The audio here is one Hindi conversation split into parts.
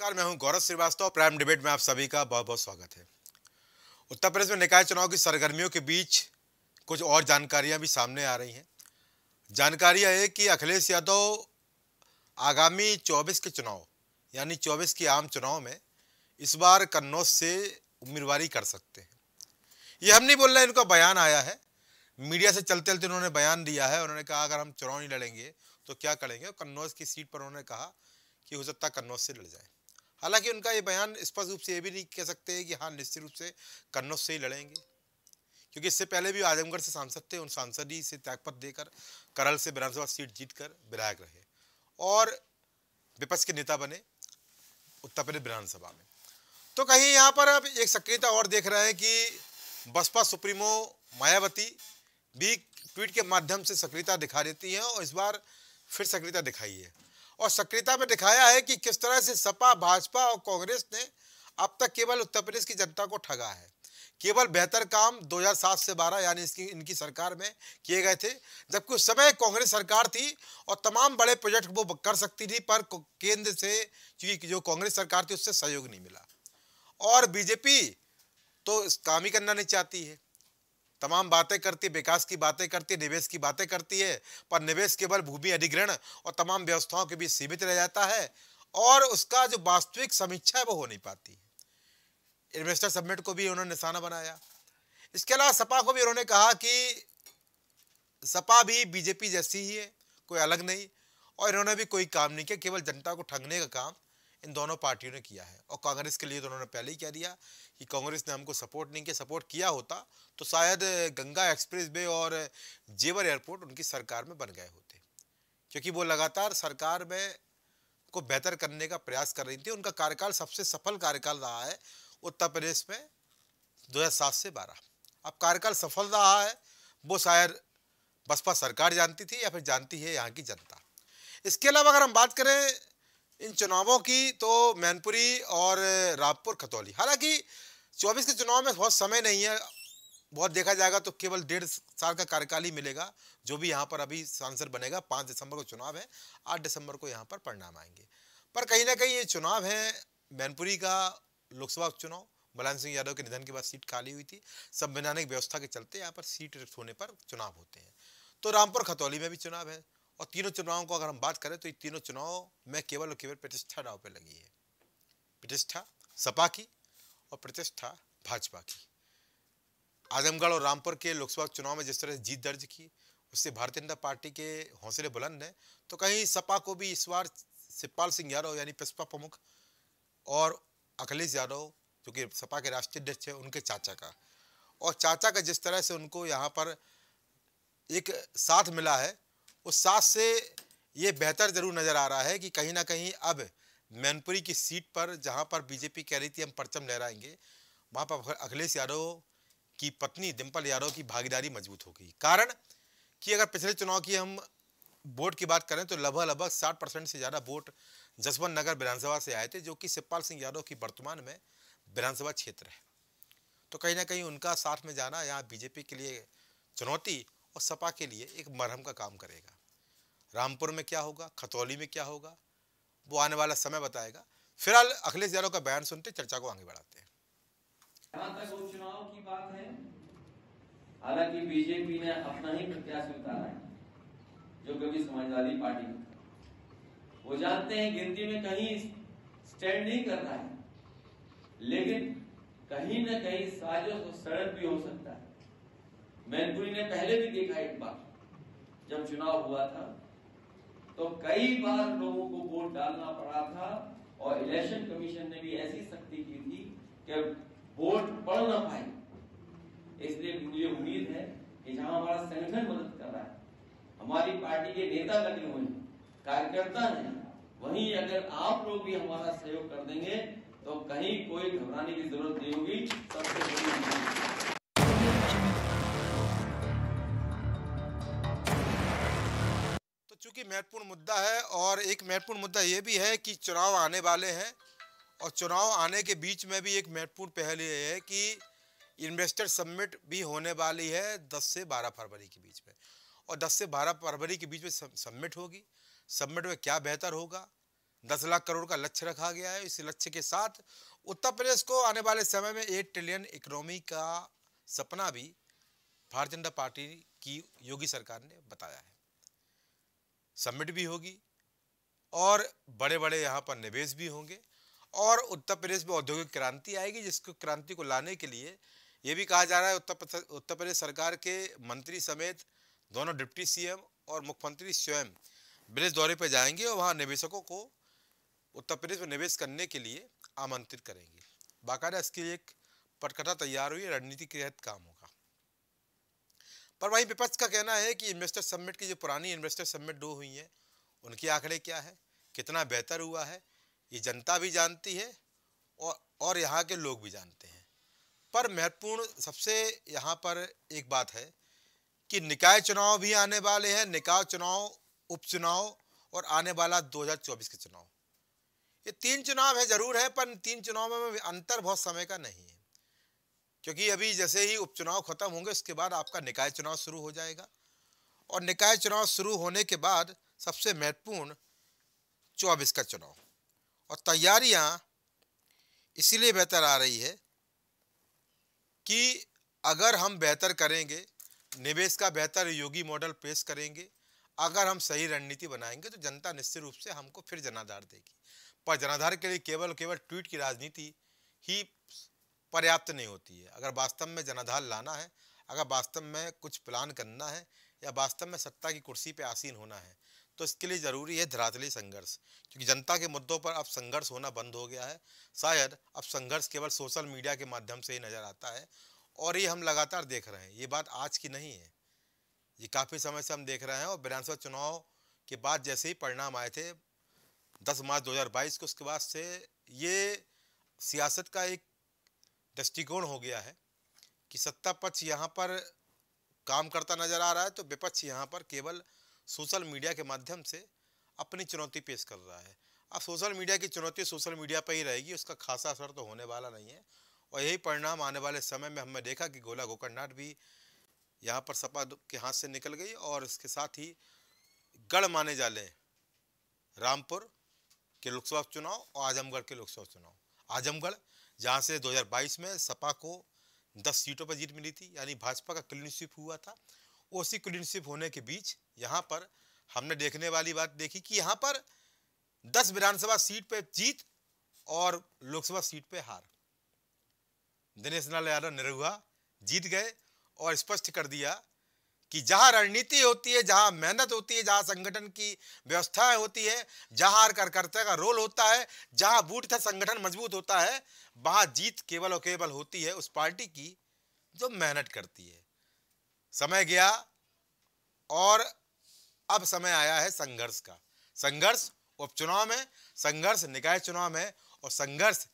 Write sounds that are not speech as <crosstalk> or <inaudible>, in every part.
नमस्कार मैं हूं गौरव श्रीवास्तव प्राइम डिबेट में आप सभी का बहुत बहुत स्वागत है उत्तर प्रदेश में निकाय चुनाव की सरगर्मियों के बीच कुछ और जानकारियां भी सामने आ रही हैं जानकारियां है कि अखिलेश यादव आगामी 24 के चुनाव यानी 24 के आम चुनाव में इस बार कन्नौज से उम्मीदवारी कर सकते हैं ये हम नहीं बोल रहे इनका बयान आया है मीडिया से चलते चलते उन्होंने बयान दिया है उन्होंने कहा अगर हम चुनाव नहीं लड़ेंगे तो क्या करेंगे कन्नौज की सीट पर उन्होंने कहा कि हो सकता है कन्नौज से लड़ जाए हालांकि उनका ये बयान स्पष्ट रूप से ये भी नहीं कह सकते कि हाँ निश्चित रूप से कन्नौज से ही लड़ेंगे क्योंकि इससे पहले भी आजमगढ़ से सांसद थे उन सांसद ही से त्यागपत्र देकर करल से विधानसभा सीट जीतकर विधायक रहे और विपक्ष के नेता बने उत्तर प्रदेश विधानसभा में तो कहीं यहाँ पर अब एक सक्रियता और देख रहे हैं कि बसपा सुप्रीमो मायावती भी ट्वीट के माध्यम से सक्रियता दिखा देती हैं और इस बार फिर सक्रियता दिखाई है और सक्रियता में दिखाया है कि किस तरह से सपा भाजपा और कांग्रेस ने अब तक केवल उत्तर प्रदेश की जनता को ठगा है केवल बेहतर काम 2007 से 12 यानी इसकी इनकी सरकार में किए गए थे जबकि उस समय कांग्रेस सरकार थी और तमाम बड़े प्रोजेक्ट वो कर सकती थी पर केंद्र से क्योंकि जो कांग्रेस सरकार थी उससे सहयोग नहीं मिला और बीजेपी तो काम ही करना नहीं चाहती है तमाम बातें करती है विकास की बातें करती है निवेश की बातें करती है पर निवेश केवल भूमि अधिग्रहण और तमाम व्यवस्थाओं के बीच सीमित रह जाता है और उसका जो वास्तविक समीक्षा है वो हो नहीं पाती है इन्वेस्टर सबमिट को भी उन्होंने निशाना बनाया इसके अलावा सपा को भी उन्होंने कहा कि सपा भी बीजेपी जैसी ही है कोई अलग नहीं और इन्होंने भी कोई काम नहीं किया केवल जनता को ठगने का काम इन दोनों पार्टियों ने किया है और कांग्रेस के लिए तो उन्होंने पहले ही कह दिया कि कांग्रेस ने हमको सपोर्ट नहीं किया सपोर्ट किया होता तो शायद गंगा एक्सप्रेस वे और जेवर एयरपोर्ट उनकी सरकार में बन गए होते क्योंकि वो लगातार सरकार में को बेहतर करने का प्रयास कर रही थी उनका कार्यकाल सबसे सफल कार्यकाल रहा है उत्तर प्रदेश में दो से बारह अब कार्यकाल सफल रहा है वो शायद बसपा सरकार जानती थी या फिर जानती है यहाँ की जनता इसके अलावा अगर हम बात करें इन चुनावों की तो मैनपुरी और रामपुर खतौली हालांकि 24 के चुनाव में बहुत समय नहीं है बहुत देखा जाएगा तो केवल डेढ़ साल का कार्यकाल ही मिलेगा जो भी यहाँ पर अभी सांसद बनेगा पाँच दिसंबर को चुनाव है आठ दिसंबर को यहाँ पर परिणाम आएंगे पर कहीं ना कहीं ये चुनाव है मैनपुरी का लोकसभा चुनाव मुलायम सिंह यादव के निधन के बाद सीट खाली हुई थी संवैधानिक व्यवस्था के चलते यहाँ पर सीट रिक्त होने पर चुनाव होते हैं तो रामपुर खतौली में भी चुनाव है और तीनों चुनावों को अगर हम बात करें तो ये तीनों चुनाव में केवल और केवल प्रतिष्ठा दाव पर लगी है प्रतिष्ठा सपा की और प्रतिष्ठा भाजपा की आजमगढ़ और रामपुर के लोकसभा चुनाव में जिस तरह से जीत दर्ज की उससे भारतीय जनता पार्टी के हौसले बुलंद हैं तो कहीं सपा को भी इस बार शिवपाल सिंह यादव यानी पसपा प्रमुख और अखिलेश यादव जो कि सपा के राष्ट्रीय अध्यक्ष हैं उनके चाचा का और चाचा का जिस तरह से उनको यहाँ पर एक साथ मिला है उस सास से ये बेहतर ज़रूर नज़र आ रहा है कि कहीं ना कहीं अब मैनपुरी की सीट पर जहाँ पर बीजेपी कह रही थी हम परचम लहराएंगे वहाँ पर अखिलेश यादव की पत्नी डिम्पल यादव की भागीदारी मजबूत हो गई कारण कि अगर पिछले चुनाव की हम वोट की बात करें तो लगभग लगभग साठ परसेंट से ज़्यादा वोट जसवंत नगर विधानसभा से आए थे जो कि शिवपाल सिंह यादव की वर्तमान में विधानसभा क्षेत्र है तो कहीं ना कहीं उनका साथ में जाना यहाँ बीजेपी के लिए चुनौती और सपा के लिए एक मरहम का काम करेगा रामपुर में क्या होगा खतौली में क्या होगा वो आने वाला समय बताएगा फिलहाल अखिलेश यादव का बयान सुनते चर्चा को आगे बढ़ाते हैं हालांकि बीजेपी ने अपना ही प्रत्याशी उतारा है जो कभी समाजवादी पार्टी वो जानते हैं गिनती में कहीं स्टैंड नहीं कर रहा है लेकिन कहीं ना कहीं साजो सड़क भी हो सकता है मैनपुरी ने पहले भी देखा एक बार जब चुनाव हुआ था तो कई बार लोगों को वोट डालना पड़ा था और इलेक्शन कमीशन ने भी ऐसी सख्ती की थी कि वोट पड़ ना पाए इसलिए मुझे उम्मीद है कि जहां हमारा संगठन मदद कर रहा है हमारी पार्टी के नेता लगे हुए हैं कार्यकर्ता हैं वहीं अगर आप लोग भी हमारा सहयोग कर देंगे तो कहीं कोई घबराने की जरूरत नहीं होगी सबसे बड़ी महत्वपूर्ण मुद्दा है और एक महत्वपूर्ण मुद्दा ये भी है कि चुनाव आने वाले हैं और चुनाव आने के बीच में भी एक महत्वपूर्ण पहल ये है कि इन्वेस्टर समिट भी होने वाली है 10 से 12 फरवरी के बीच में और 10 से 12 फरवरी के बीच में समिट होगी समिट में क्या बेहतर होगा दस लाख करोड़ का लक्ष्य रखा गया है इस लक्ष्य के साथ उत्तर प्रदेश को आने वाले समय में एट ट्रिलियन इकोनॉमी का सपना भी भारतीय जनता पार्टी की योगी सरकार ने बताया है समिट भी होगी और बड़े बड़े यहाँ पर निवेश भी होंगे और उत्तर प्रदेश में औद्योगिक क्रांति आएगी जिसको क्रांति को लाने के लिए ये भी कहा जा रहा है उत्तर उत्तर प्रदेश सरकार के मंत्री समेत दोनों डिप्टी सीएम और मुख्यमंत्री स्वयं ब्रिज दौरे पर जाएंगे और वहाँ निवेशकों को उत्तर प्रदेश में निवेश करने के लिए आमंत्रित करेंगे बाकायदा इसके लिए एक पटकथा तैयार हुई रणनीति के तहत काम होगा पर वहीं विपक्ष का कहना है कि इन्वेस्टर सबमिट की जो पुरानी इन्वेस्टर सबमिट दो हुई हैं उनके आंकड़े क्या है कितना बेहतर हुआ है ये जनता भी जानती है और और यहाँ के लोग भी जानते हैं पर महत्वपूर्ण सबसे यहाँ पर एक बात है कि निकाय चुनाव भी आने वाले हैं निकाय चुनाव उपचुनाव और आने वाला 2024 के चुनाव ये तीन चुनाव है जरूर है पर तीन चुनाव में अंतर बहुत समय का नहीं है क्योंकि अभी जैसे ही उपचुनाव खत्म होंगे उसके बाद आपका निकाय चुनाव शुरू हो जाएगा और निकाय चुनाव शुरू होने के बाद सबसे महत्वपूर्ण चौबीस का चुनाव और तैयारियां इसीलिए बेहतर आ रही है कि अगर हम बेहतर करेंगे निवेश का बेहतर योगी मॉडल पेश करेंगे अगर हम सही रणनीति बनाएंगे तो जनता निश्चित रूप से हमको फिर जनाधार देगी पर जनाधार के लिए केवल केवल ट्वीट की राजनीति ही पर्याप्त नहीं होती है अगर वास्तव में जनाधार लाना है अगर वास्तव में कुछ प्लान करना है या वास्तव में सत्ता की कुर्सी पर आसीन होना है तो इसके लिए ज़रूरी है धरातली संघर्ष क्योंकि जनता के मुद्दों पर अब संघर्ष होना बंद हो गया है शायद अब संघर्ष केवल सोशल मीडिया के माध्यम से ही नज़र आता है और ये हम लगातार देख रहे हैं ये बात आज की नहीं है ये काफ़ी समय से हम देख रहे हैं और विधानसभा चुनाव के बाद जैसे ही परिणाम आए थे दस मार्च दो के उसके बाद से ये सियासत का एक दृष्टिकोण हो गया है कि सत्ता पक्ष यहाँ पर काम करता नजर आ रहा है तो विपक्ष यहाँ पर केवल सोशल मीडिया के माध्यम से अपनी चुनौती पेश कर रहा है अब सोशल मीडिया की चुनौती सोशल मीडिया पर ही रहेगी उसका खासा असर तो होने वाला नहीं है और यही परिणाम आने वाले समय में हमने देखा कि गोला गोकर्णनाथ भी यहाँ पर सपा के हाथ से निकल गई और इसके साथ ही गढ़ माने जाले रामपुर के लोकसभा चुनाव और आजमगढ़ के लोकसभा चुनाव आजमगढ़ जहाँ से 2022 में सपा को 10 सीटों पर जीत मिली थी यानी भाजपा का क्लीन स्वीप हुआ था उसी क्लीन स्वीप होने के बीच यहाँ पर हमने देखने वाली बात देखी कि यहाँ पर 10 विधानसभा सीट पर जीत और लोकसभा सीट पर हार दिनेश लाल यादव निरहुआ जीत गए और स्पष्ट कर दिया कि जहाँ रणनीति होती है जहाँ मेहनत होती है जहाँ संगठन की व्यवस्थाएं होती है जहाँ हर कार्यकर्ता का रोल होता है जहाँ बूट था संगठन मजबूत होता है वहाँ जीत केवल और केवल होती है उस पार्टी की जो मेहनत करती है समय गया और अब समय आया है संघर्ष का संघर्ष उपचुनाव में संघर्ष निकाय चुनाव में और संघर्ष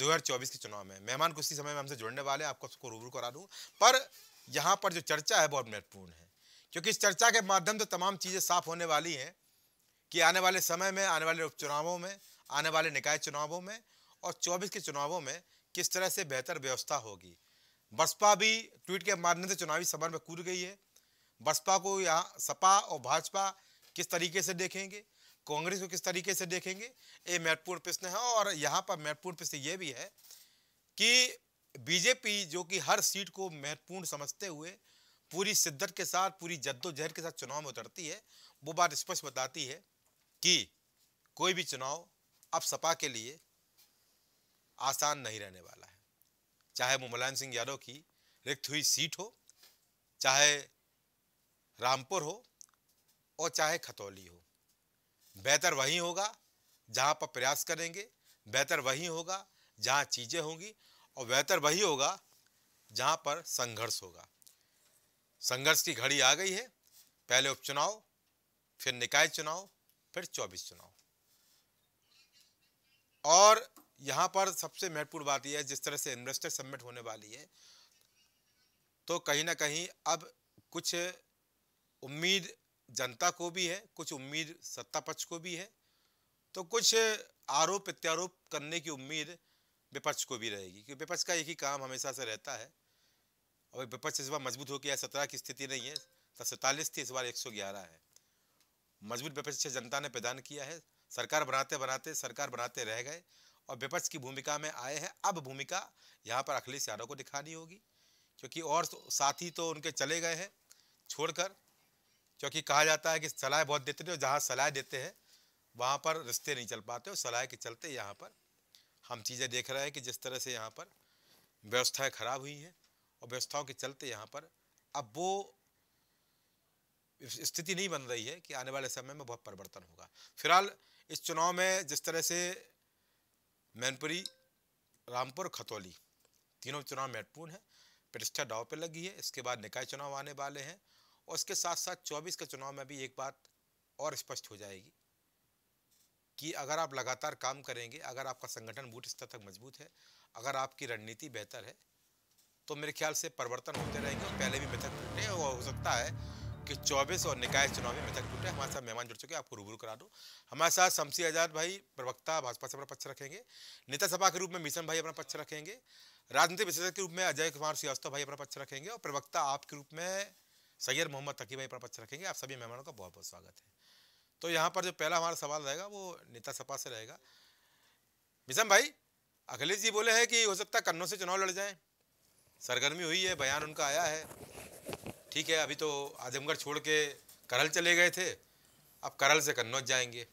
चौबीस के चुनाव में मेहमान कुछ समय में हमसे जुड़ने वाले हैं आपको उसको रूबरू करा दूँ पर यहाँ पर जो चर्चा है बहुत महत्वपूर्ण है क्योंकि इस चर्चा के माध्यम से तमाम चीज़ें साफ होने वाली हैं कि आने वाले समय में आने वाले उपचुनावों में आने वाले निकाय चुनावों में और चौबीस के चुनावों में किस तरह से बेहतर व्यवस्था होगी बसपा भी ट्वीट के माध्यम से चुनावी समर में कूद गई है बसपा को यहाँ सपा और भाजपा किस तरीके से देखेंगे कांग्रेस को किस तरीके से देखेंगे ये महत्वपूर्ण प्रश्न है और यहाँ पर महत्वपूर्ण प्रश्न ये भी है कि बीजेपी जो कि हर सीट को महत्वपूर्ण समझते हुए पूरी शिद्दत के साथ पूरी जद्दोजहद के साथ चुनाव में उतरती है वो बात स्पष्ट बताती है कि कोई भी चुनाव अब सपा के लिए आसान नहीं रहने वाला है चाहे वो मुलायम सिंह यादव की रिक्त हुई सीट हो चाहे रामपुर हो और चाहे खतौली हो बेहतर वही होगा जहां पर प्रयास करेंगे बेहतर वही होगा जहां चीज़ें होंगी और बेहतर वही होगा जहां पर संघर्ष होगा संघर्ष की घड़ी आ गई है पहले उपचुनाव फिर निकाय चुनाव फिर चौबीस चुनाव और यहां पर सबसे महत्वपूर्ण बात यह है जिस तरह से इन्वेस्टर सबमिट होने वाली है तो कहीं ना कहीं अब कुछ उम्मीद जनता को भी है कुछ उम्मीद सत्ता पक्ष को भी है तो कुछ आरोप प्रत्यारोप करने की उम्मीद विपक्ष को भी रहेगी क्योंकि विपक्ष का एक ही काम हमेशा से रहता है और विपक्ष इस बार मजबूत होकर या सत्रह की स्थिति नहीं है तो सैंतालीस थी इस बार एक सौ ग्यारह है मजबूत विपक्ष जनता ने प्रदान किया है सरकार बनाते बनाते सरकार बनाते रह गए और विपक्ष की भूमिका में आए हैं अब भूमिका यहाँ पर अखिलेश यादव को दिखानी होगी क्योंकि और साथी तो उनके चले गए हैं छोड़कर क्योंकि कहा जाता है कि सलाह बहुत देते थे और जहाँ सलाह देते हैं वहाँ पर रिश्ते नहीं चल पाते और सलाह के चलते यहाँ पर हम चीज़ें देख रहे हैं कि जिस तरह से यहाँ पर व्यवस्थाएं खराब हुई हैं और व्यवस्थाओं के चलते यहाँ पर अब वो स्थिति नहीं बन रही है कि आने वाले समय में बहुत परिवर्तन होगा फिलहाल इस चुनाव में जिस तरह से मैनपुरी रामपुर खतौली तीनों चुनाव महत्वपूर्ण है प्रतिष्ठा डाव पर लगी है इसके बाद निकाय चुनाव आने वाले हैं और उसके साथ साथ चौबीस के चुनाव में भी एक बात और स्पष्ट हो जाएगी कि अगर आप लगातार काम करेंगे अगर आपका संगठन बूथ स्तर तक मजबूत है अगर आपकी रणनीति बेहतर है तो मेरे ख्याल से परिवर्तन होते रहेंगे पहले भी मिथक टूटे और हो सकता है कि 24 और निकाय चुनाव में मिथक टूटे हमारे साथ मेहमान जुड़ चुके आपको रूबरू करा दो हमारे साथ शमसी आजाद भाई प्रवक्ता भाजपा से अपना पक्ष रखेंगे नेता सभा के रूप में मिशन भाई अपना पक्ष रखेंगे राजनीतिक विशेषज्ञ के रूप में अजय कुमार श्रीवास्तव भाई अपना पक्ष रखेंगे और प्रवक्ता आपके रूप में सैयद मोहम्मद तकी भाई अपना पक्ष रखेंगे आप सभी मेहमानों का बहुत बहुत स्वागत है तो यहाँ पर जो पहला हमारा सवाल रहेगा वो नेता सपा से रहेगा विषम भाई अखिलेश जी बोले हैं कि हो सकता है कन्नौज से चुनाव लड़ जाएं सरगर्मी हुई है बयान उनका आया है ठीक है अभी तो आजमगढ़ छोड़ के करल चले गए थे अब करल से कन्नौज जाएंगे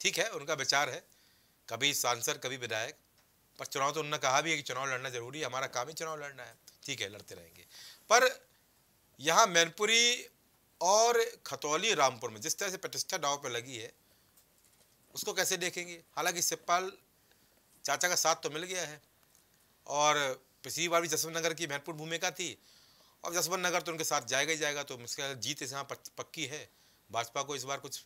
ठीक है उनका विचार है कभी सांसद कभी विधायक पर चुनाव तो उन्होंने कहा भी है कि चुनाव लड़ना जरूरी है हमारा काम ही चुनाव लड़ना है ठीक है लड़ते रहेंगे पर यहाँ मैनपुरी और खतौली रामपुर में जिस तरह से प्रतिष्ठा दाव पर लगी है उसको कैसे देखेंगे हालांकि सिपाल चाचा का साथ तो मिल गया है और पिछली बार भी जसवंत नगर की महत्वपूर्ण भूमिका थी और जसवंत नगर तो उनके साथ जाएगा ही जाएगा तो मुझके जीत इस यहाँ पक्की है भाजपा को इस बार कुछ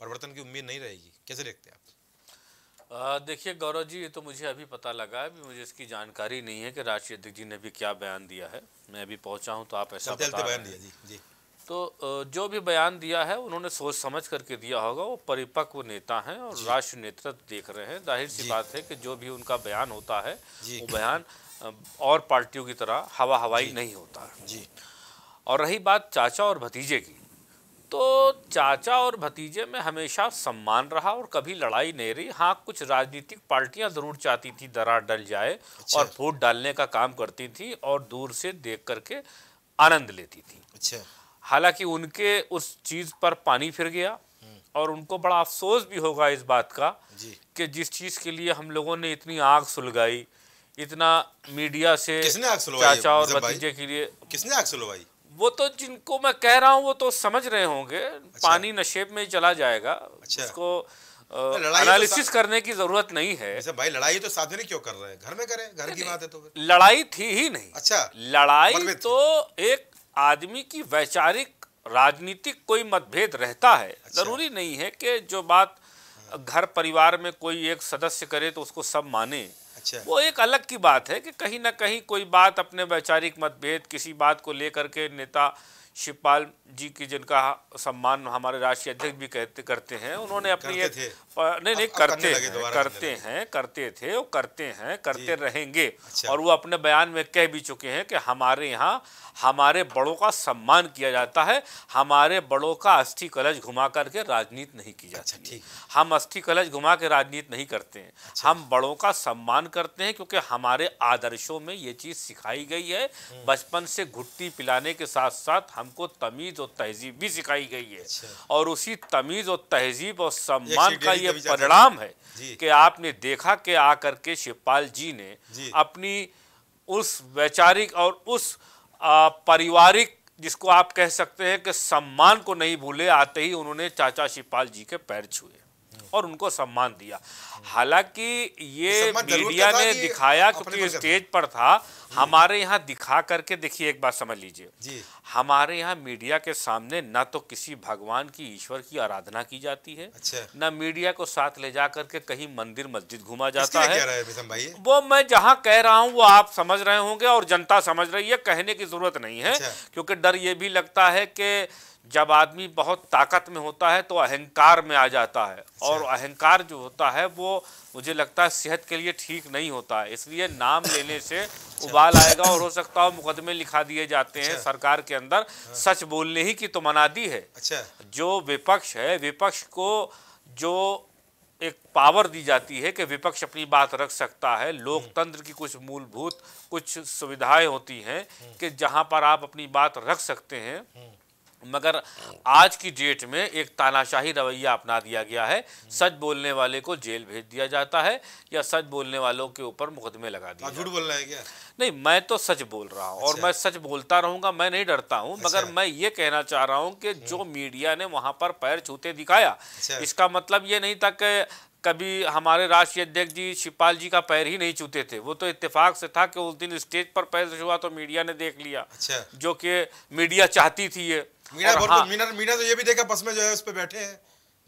परिवर्तन की उम्मीद नहीं रहेगी कैसे देखते हैं आप देखिए गौरव जी ये तो मुझे अभी पता लगा है मुझे इसकी जानकारी नहीं है कि राष्ट्रीय अध्यक्ष जी ने भी क्या बयान दिया है मैं अभी पहुँचा हूँ तो आप ऐसा बयान दिया जी जी तो जो भी बयान दिया है उन्होंने सोच समझ करके दिया होगा वो परिपक्व नेता हैं और राष्ट्र नेतृत्व देख रहे हैं जाहिर सी बात है कि जो भी उनका बयान होता है वो बयान और पार्टियों की तरह हवा हवाई नहीं होता जी और रही बात चाचा और भतीजे की तो चाचा और भतीजे में हमेशा सम्मान रहा और कभी लड़ाई नहीं रही हाँ कुछ राजनीतिक पार्टियां ज़रूर चाहती थी दरार डल जाए अच्छा। और वोट डालने का काम करती थी और दूर से देख करके आनंद लेती थी अच्छा हालांकि उनके उस चीज़ पर पानी फिर गया हम्म। और उनको बड़ा अफसोस भी होगा इस बात का कि जिस चीज़ के लिए हम लोगों ने इतनी आग सुलगाई इतना मीडिया से किसने आग चाचा और भतीजे के लिए किसने आग सुलवाई वो तो जिनको मैं कह रहा हूँ वो तो समझ रहे होंगे अच्छा। पानी नशेब में चला जाएगा अच्छा। उसको एनालिसिस तो करने की जरूरत नहीं है भाई लड़ाई तो साधने क्यों कर रहे हैं घर में करें घर की बात है तो लड़ाई थी ही नहीं अच्छा लड़ाई तो एक आदमी की वैचारिक राजनीतिक कोई मतभेद रहता है अच्छा। जरूरी नहीं है कि जो बात घर परिवार में कोई एक सदस्य करे तो उसको सब माने अच्छा। वो एक अलग की बात है कि कहीं ना कहीं कोई बात अपने वैचारिक मतभेद किसी बात को लेकर के नेता शिवपाल जी की जिनका सम्मान हमारे राष्ट्रीय अध्यक्ष भी कहते करते हैं उन्होंने अपनी एक नहीं नहीं करते हैं, करते हैं करते थे वो करते हैं करते रहेंगे अच्छा। और वो अपने बयान में कह भी चुके हैं कि हमारे यहाँ हमारे बड़ों का सम्मान किया जाता है हमारे बड़ों का अस्थि कलश घुमा करके राजनीति नहीं की जाती अच्छा, हम अस्थि कलश घुमा के राजनीति नहीं करते हैं अच्छा। हम बड़ों का सम्मान करते हैं क्योंकि हमारे आदर्शों में ये चीज़ सिखाई गई है हम्म। बचपन से घुट्टी पिलाने के साथ साथ हम हमको तमीज़ और तहजीब भी सिखाई गई है अच्छा। और उसी तमीज़ और तहजीब और सम्मान का ये परिणाम है कि आपने देखा कि आकर के शिवपाल जी ने अपनी उस वैचारिक और उस पारिवारिक जिसको आप कह सकते हैं कि सम्मान को नहीं भूले आते ही उन्होंने चाचा शिवपाल जी के पैर छुए और उनको सम्मान दिया हालांकि ये मीडिया ने दिखाया क्योंकि स्टेज पर था हमारे यहाँ दिखा करके देखिए एक बात समझ लीजिए हमारे यहाँ मीडिया के सामने ना तो किसी भगवान की ईश्वर की आराधना की जाती है अच्छा। ना मीडिया को साथ ले जा करके कहीं मंदिर मस्जिद घुमा जाता है है वो मैं जहाँ कह रहा हूँ वो आप समझ रहे होंगे और जनता समझ रही है कहने की जरूरत नहीं है अच्छा। क्योंकि डर ये भी लगता है कि जब आदमी बहुत ताकत में होता है तो अहंकार में आ जाता है और अच्छा। अहंकार जो होता है वो मुझे लगता है सेहत के लिए ठीक नहीं होता है इसलिए नाम लेने से <laughs> अच्छा। उबाल आएगा और हो सकता हो मुकदमे लिखा दिए जाते हैं अच्छा। सरकार के अंदर हाँ। सच बोलने ही की तो मनादी है अच्छा जो विपक्ष है विपक्ष को जो एक पावर दी जाती है कि विपक्ष अपनी बात रख सकता है लोकतंत्र की कुछ मूलभूत कुछ सुविधाएं होती हैं हम्म। कि जहां पर आप अपनी बात रख सकते हैं हम्म। मगर आज की डेट में एक तानाशाही रवैया अपना दिया गया है सच बोलने वाले को जेल भेज दिया जाता है या सच बोलने वालों के ऊपर मुकदमे लगा दिए झूठ बोल रहा है क्या नहीं मैं तो सच बोल रहा हूँ और अच्छा। मैं सच बोलता रहूँगा मैं नहीं डरता हूँ अच्छा। मगर मैं ये कहना चाह रहा हूँ कि जो मीडिया ने वहाँ पर पैर छूते दिखाया अच्छा। इसका मतलब ये नहीं था कि कभी हमारे राष्ट्रीय अध्यक्ष जी शिवपाल जी का पैर ही नहीं छूते थे वो तो इत्तेफाक से था कि उस दिन स्टेज पर पैर छुआ तो मीडिया ने देख लिया जो कि मीडिया चाहती थी ये मीना तो हाँ, मीना मीना तो ये भी देखा बस में जो है उस पर बैठे हैं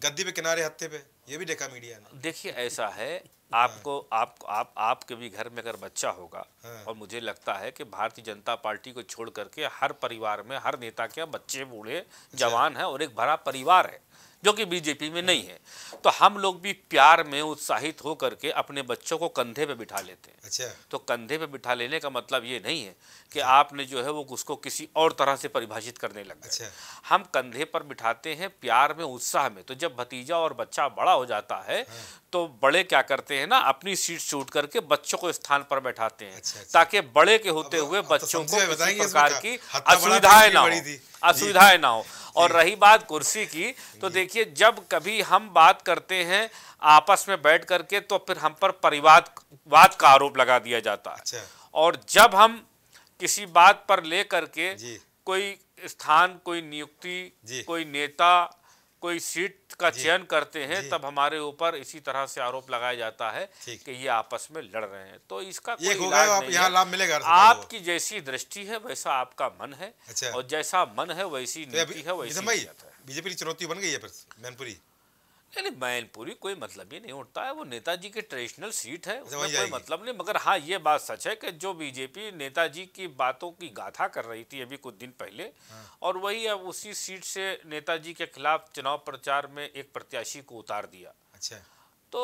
गद्दी पे किनारे हत्ते पे ये भी देखा मीडिया ने देखिए ऐसा है हाँ। आपको आप आप आपके भी घर में अगर बच्चा होगा हाँ। और मुझे लगता है कि भारतीय जनता पार्टी को छोड़ करके हर परिवार में हर नेता के बच्चे बूढ़े अच्छा। जवान हैं और एक भरा परिवार है जो कि बीजेपी में नहीं है तो हम लोग भी प्यार में उत्साहित होकर के अपने बच्चों को कंधे पे बिठा लेते हैं अच्छा तो कंधे पे बिठा लेने का मतलब ये नहीं है कि आपने जो है वो उसको किसी और तरह से परिभाषित करने लगा अच्छा हम कंधे पर बिठाते हैं प्यार में उत्साह में तो जब भतीजा और बच्चा बड़ा हो जाता है हाँ। तो बड़े क्या करते हैं ना अपनी सीट छूट करके बच्चों को स्थान पर बैठाते हैं अच्छा, अच्छा। ताकि बड़े के होते हुए तो बच्चों को किसी प्रकार की असुविधाएं ना हो असुविधाएं ना हो और रही बात कुर्सी की तो देखिए जब कभी हम बात करते हैं आपस में बैठ करके तो फिर हम पर परिवादवाद का आरोप लगा दिया जाता है अच्छा। और जब हम किसी बात पर ले करके कोई स्थान कोई नियुक्ति कोई नेता कोई सीट का चयन करते हैं तब हमारे ऊपर इसी तरह से आरोप लगाया जाता है कि ये आपस में लड़ रहे हैं तो इसका कोई आप यहाँ लाभ मिलेगा आपकी जैसी दृष्टि है वैसा आपका मन है अच्छा। और जैसा मन है वैसी तो नीति है वैसी तो बीजेपी की चुनौती बन गई है मैनपुरी नहीं नहीं मैनपुरी कोई मतलब ही नहीं उठता है वो नेताजी की ट्रेडिशनल सीट है उसमें कोई मतलब नहीं मगर हाँ ये बात सच है कि जो बीजेपी नेताजी की बातों की गाथा कर रही थी अभी कुछ दिन पहले हाँ। और वही अब उसी सीट से नेताजी के खिलाफ चुनाव प्रचार में एक प्रत्याशी को उतार दिया अच्छा तो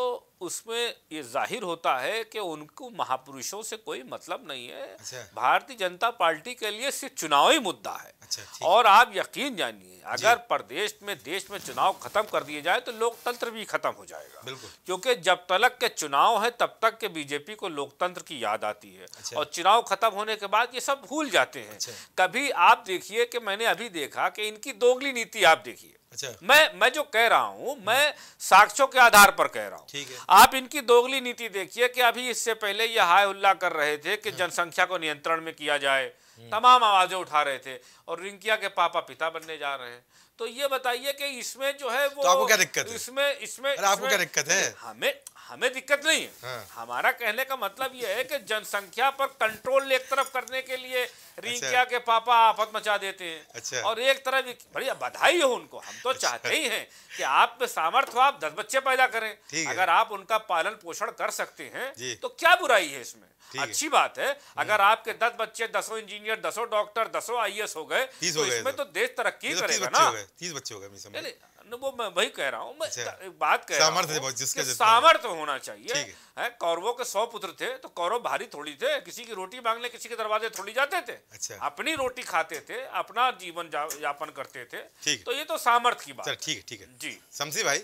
उसमें ये जाहिर होता है कि उनको महापुरुषों से कोई मतलब नहीं है अच्छा। भारतीय जनता पार्टी के लिए सिर्फ चुनावी मुद्दा है अच्छा, और आप यकीन जानिए अगर प्रदेश में देश में चुनाव खत्म कर दिए जाए तो लोकतंत्र भी खत्म हो जाएगा क्योंकि जब तलक के चुनाव है तब तक के बीजेपी को लोकतंत्र की याद आती है अच्छा। और चुनाव खत्म होने के बाद ये सब भूल जाते हैं अच्छा। कभी आप देखिए कि मैंने अभी देखा कि इनकी दोगली नीति आप देखिए अच्छा मैं मैं जो कह रहा हूं मैं साक्ष्यों के आधार पर कह रहा हूँ आप इनकी दोगली नीति देखिए कि अभी इससे पहले ये हाय हुल्ला कर रहे थे कि हाँ। जनसंख्या को नियंत्रण में किया जाए हम्म। तमाम आवाजें उठा रहे थे और रिंकिया के पापा पिता बनने जा रहे हैं तो ये बताइए कि इसमें जो है वो तो आपको क्या दिक्कत है इसमें इसमें आपको क्या दिक्कत है हमें हमें दिक्कत नहीं है हाँ। हमारा कहने का मतलब यह है कि जनसंख्या पर कंट्रोल एक तरफ करने के लिए रिंकिया अच्छा। के पापा आफत मचा देते हैं अच्छा। और एक तरफ बढ़िया बधाई हो उनको हम तो अच्छा। चाहते ही हैं कि आप में हो आप दस बच्चे पैदा करें अगर आप उनका पालन पोषण कर सकते हैं तो क्या बुराई है इसमें अच्छी बात है हम्म। अगर आपके दस बच्चे दसो इंजीनियर दसो डॉक्टर दसो आई हो गए तो इसमें तो, तो देश तरक्की करेगा ना तीस बच्चे हो गए वो मैं वही कह रहा हूँ अच्छा। बात कह रहा हूँ सामर्थ्य होना चाहिए है कौरवों के सौ पुत्र थे तो कौरव भारी थोड़ी थे किसी की रोटी मांगने किसी के दरवाजे थोड़ी जाते थे अच्छा। अपनी रोटी खाते थे अपना जीवन यापन करते थे तो ये तो सामर्थ्य की बात ठीक है ठीक है जी शमसी भाई